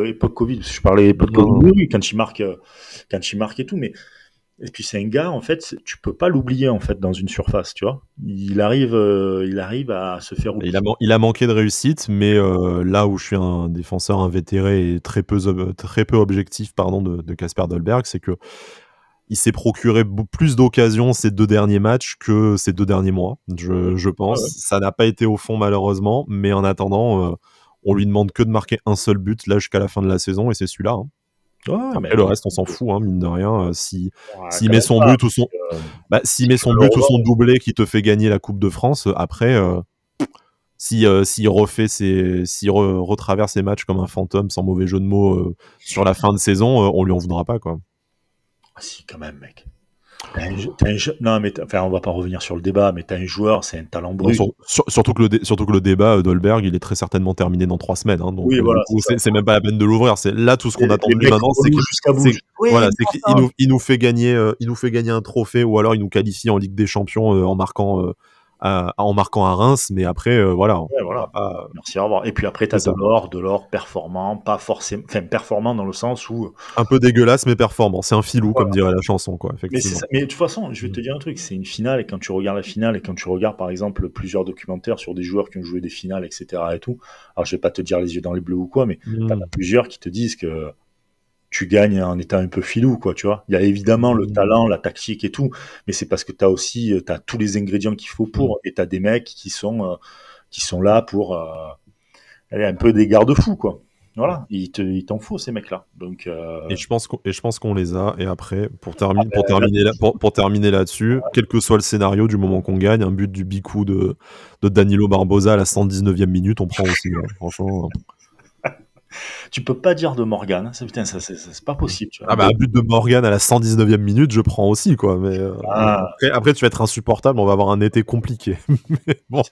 parlais époque Covid, je parlais époque mm-hmm. Covid, oui, quand il marque, quand il marque et tout, mais et puis c'est un gars, en fait, tu peux pas l'oublier en fait dans une surface, tu vois. Il arrive, euh, il arrive à se faire. Il a, manqué de réussite, mais euh, là où je suis un défenseur invétéré et très peu, très peu objectif, pardon, de Casper Dolberg, c'est que il s'est procuré plus d'occasions ces deux derniers matchs que ces deux derniers mois, je, ah pense. Ah Ça n'a pas été au fond malheureusement, mais en attendant, euh, on lui demande que de marquer un seul but là jusqu'à la fin de la saison et c'est celui-là. Hein. Ah, bah le reste, on s'en fout, hein, mine de rien. Euh, si, s'il met son but ou son, euh, bah, met son son doublé qui te fait gagner la Coupe de France, euh, après, si s'il refait retraverse ses matchs comme un fantôme, sans mauvais jeu de mots, sur la fin de saison, on lui en voudra pas, quoi. Ah, si, quand même, mec. On ne non, enfin, on va pas revenir sur le débat, mais t'as un joueur, c'est un talent brut. surtout, que le surtout que le débat euh, d'Holberg, il est très certainement terminé dans trois semaines. Hein, donc, oui, euh, voilà, c'est même pas la peine de l'ouvrir. Là, tout ce qu'on attend maintenant, c'est qu'il nous, il nous, fait gagner, euh, il nous fait gagner un trophée ou alors il nous qualifie en Ligue des Champions en marquant. Euh, en marquant à Reims, mais après, euh, voilà. Euh, Merci, au revoir. Et puis après, tu as de l'or performant, pas forcément, enfin performant dans le sens où. Un peu dégueulasse, mais performant. C'est un filou, comme dirait la chanson, quoi. Mais, de toute façon, je vais te mm. dire un truc, c'est une finale, et quand tu regardes la finale, et quand tu regardes, par exemple, plusieurs documentaires sur des joueurs qui ont joué des finales, etc. et tout, alors je vais pas te dire les yeux dans les bleus ou quoi, mais mm. t'en as plusieurs qui te disent que tu gagnes en étant un peu filou, quoi, tu vois. Il y a évidemment le mmh. talent, la tactique et tout, mais c'est parce que tu as aussi euh, as tous les ingrédients qu'il faut pour, mmh. et tu as des mecs qui sont, euh, qui sont là pour euh, aller un peu des garde-fous, quoi. Voilà, il t'en faut ces mecs-là. Donc et je pense qu'on et je pense qu'on les a. Et après, pour, ah, terminer ben, pour terminer là, pour, terminer là-dessus, quel que soit le scénario, du moment qu'on gagne, un but du bicou de, de Danilo Barbosa à la 119e minute, on prend aussi. Hein, franchement tu peux pas dire de Morgan. c'est pas possible. Ah bah, un but de Morgan à la 119e minute, je prends aussi, quoi. Mais euh, ah. après, tu vas être insupportable. On va avoir un été compliqué. bon.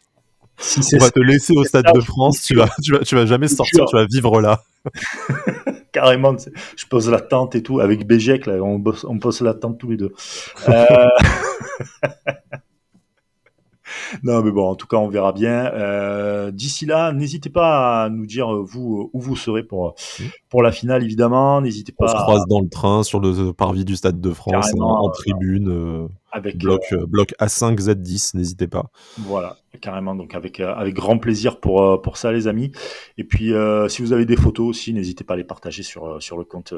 Si on va te laisser au Stade de France, tu vas, tu, vas, jamais sortir, tu vas vivre là. Carrément, je pose la tente et tout. Avec Bégec là, on, on pose la tente tous les deux. Euh... non, mais bon, en tout cas, on verra bien. Euh, d'ici là, n'hésitez pas à nous dire euh, vous euh, où vous serez pour pour la finale, évidemment. N'hésitez pas. On se croise dans le train sur le parvis du Stade de France, en, tribune. Avec, bloc, euh, euh, bloc A5Z10, n'hésitez pas. Voilà, carrément. Donc avec, euh, avec grand plaisir pour, pour ça, les amis. Et puis, si vous avez des photos aussi, n'hésitez pas à les partager sur, sur le compte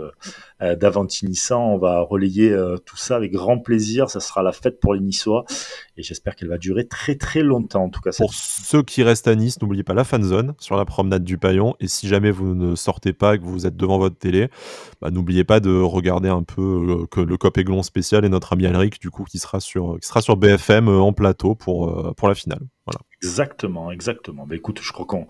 d'avant d'Avantinissan. On va relayer tout ça avec grand plaisir. Ça sera la fête pour les Niçois. Et j'espère qu'elle va durer très très longtemps. En tout cas, pour ceux qui restent à Nice, n'oubliez pas la fan zone sur la promenade du Paillon. Et si jamais vous ne sortez pas, que vous êtes devant votre télé, bah, n'oubliez pas de regarder un peu que le Cop spécial et notre ami Alric, du coup, qui sera sera sur, qui sera sur BFM euh, en plateau pour, euh, pour la finale. Voilà. Exactement, exactement. Ben écoute, je crois qu'on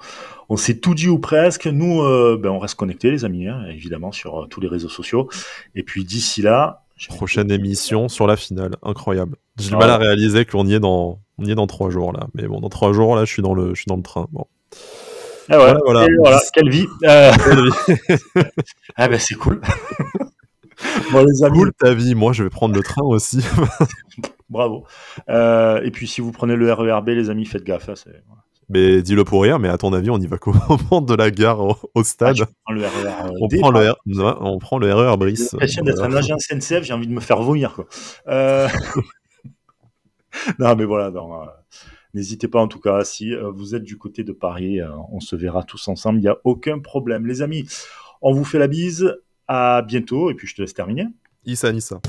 on, s'est tout dit ou presque. Nous, euh, ben, on reste connectés, les amis, hein, évidemment, sur tous les réseaux sociaux. Et puis d'ici là. Prochaine émission sur la finale, incroyable. J'ai du ah mal à réaliser qu'on y est dans, on y est dans trois jours là. Mais bon, dans trois jours là, je suis dans le, je suis dans le train. Bon. Ah ouais, voilà, quelle vie. ah ben c'est cool. bon, les amis. Cool ta vie, moi je vais prendre le train aussi. Bravo. Euh, et puis si vous prenez le RERB, les amis, faites gaffe. Hein, mais dis-le pour rire, mais à ton avis, on y va comment de la gare au, ah, stade e on, prend le on, prend le RER e Brice. J'ai l'impression d'être un agent SNCF, j'ai envie de me faire vomir. Euh, non, mais voilà, euh, n'hésitez pas en tout cas. Si vous êtes du côté de Paris, on se verra tous ensemble, il n'y a aucun problème. Les amis, on vous fait la bise. À bientôt et puis je te laisse terminer. Issa Nissa.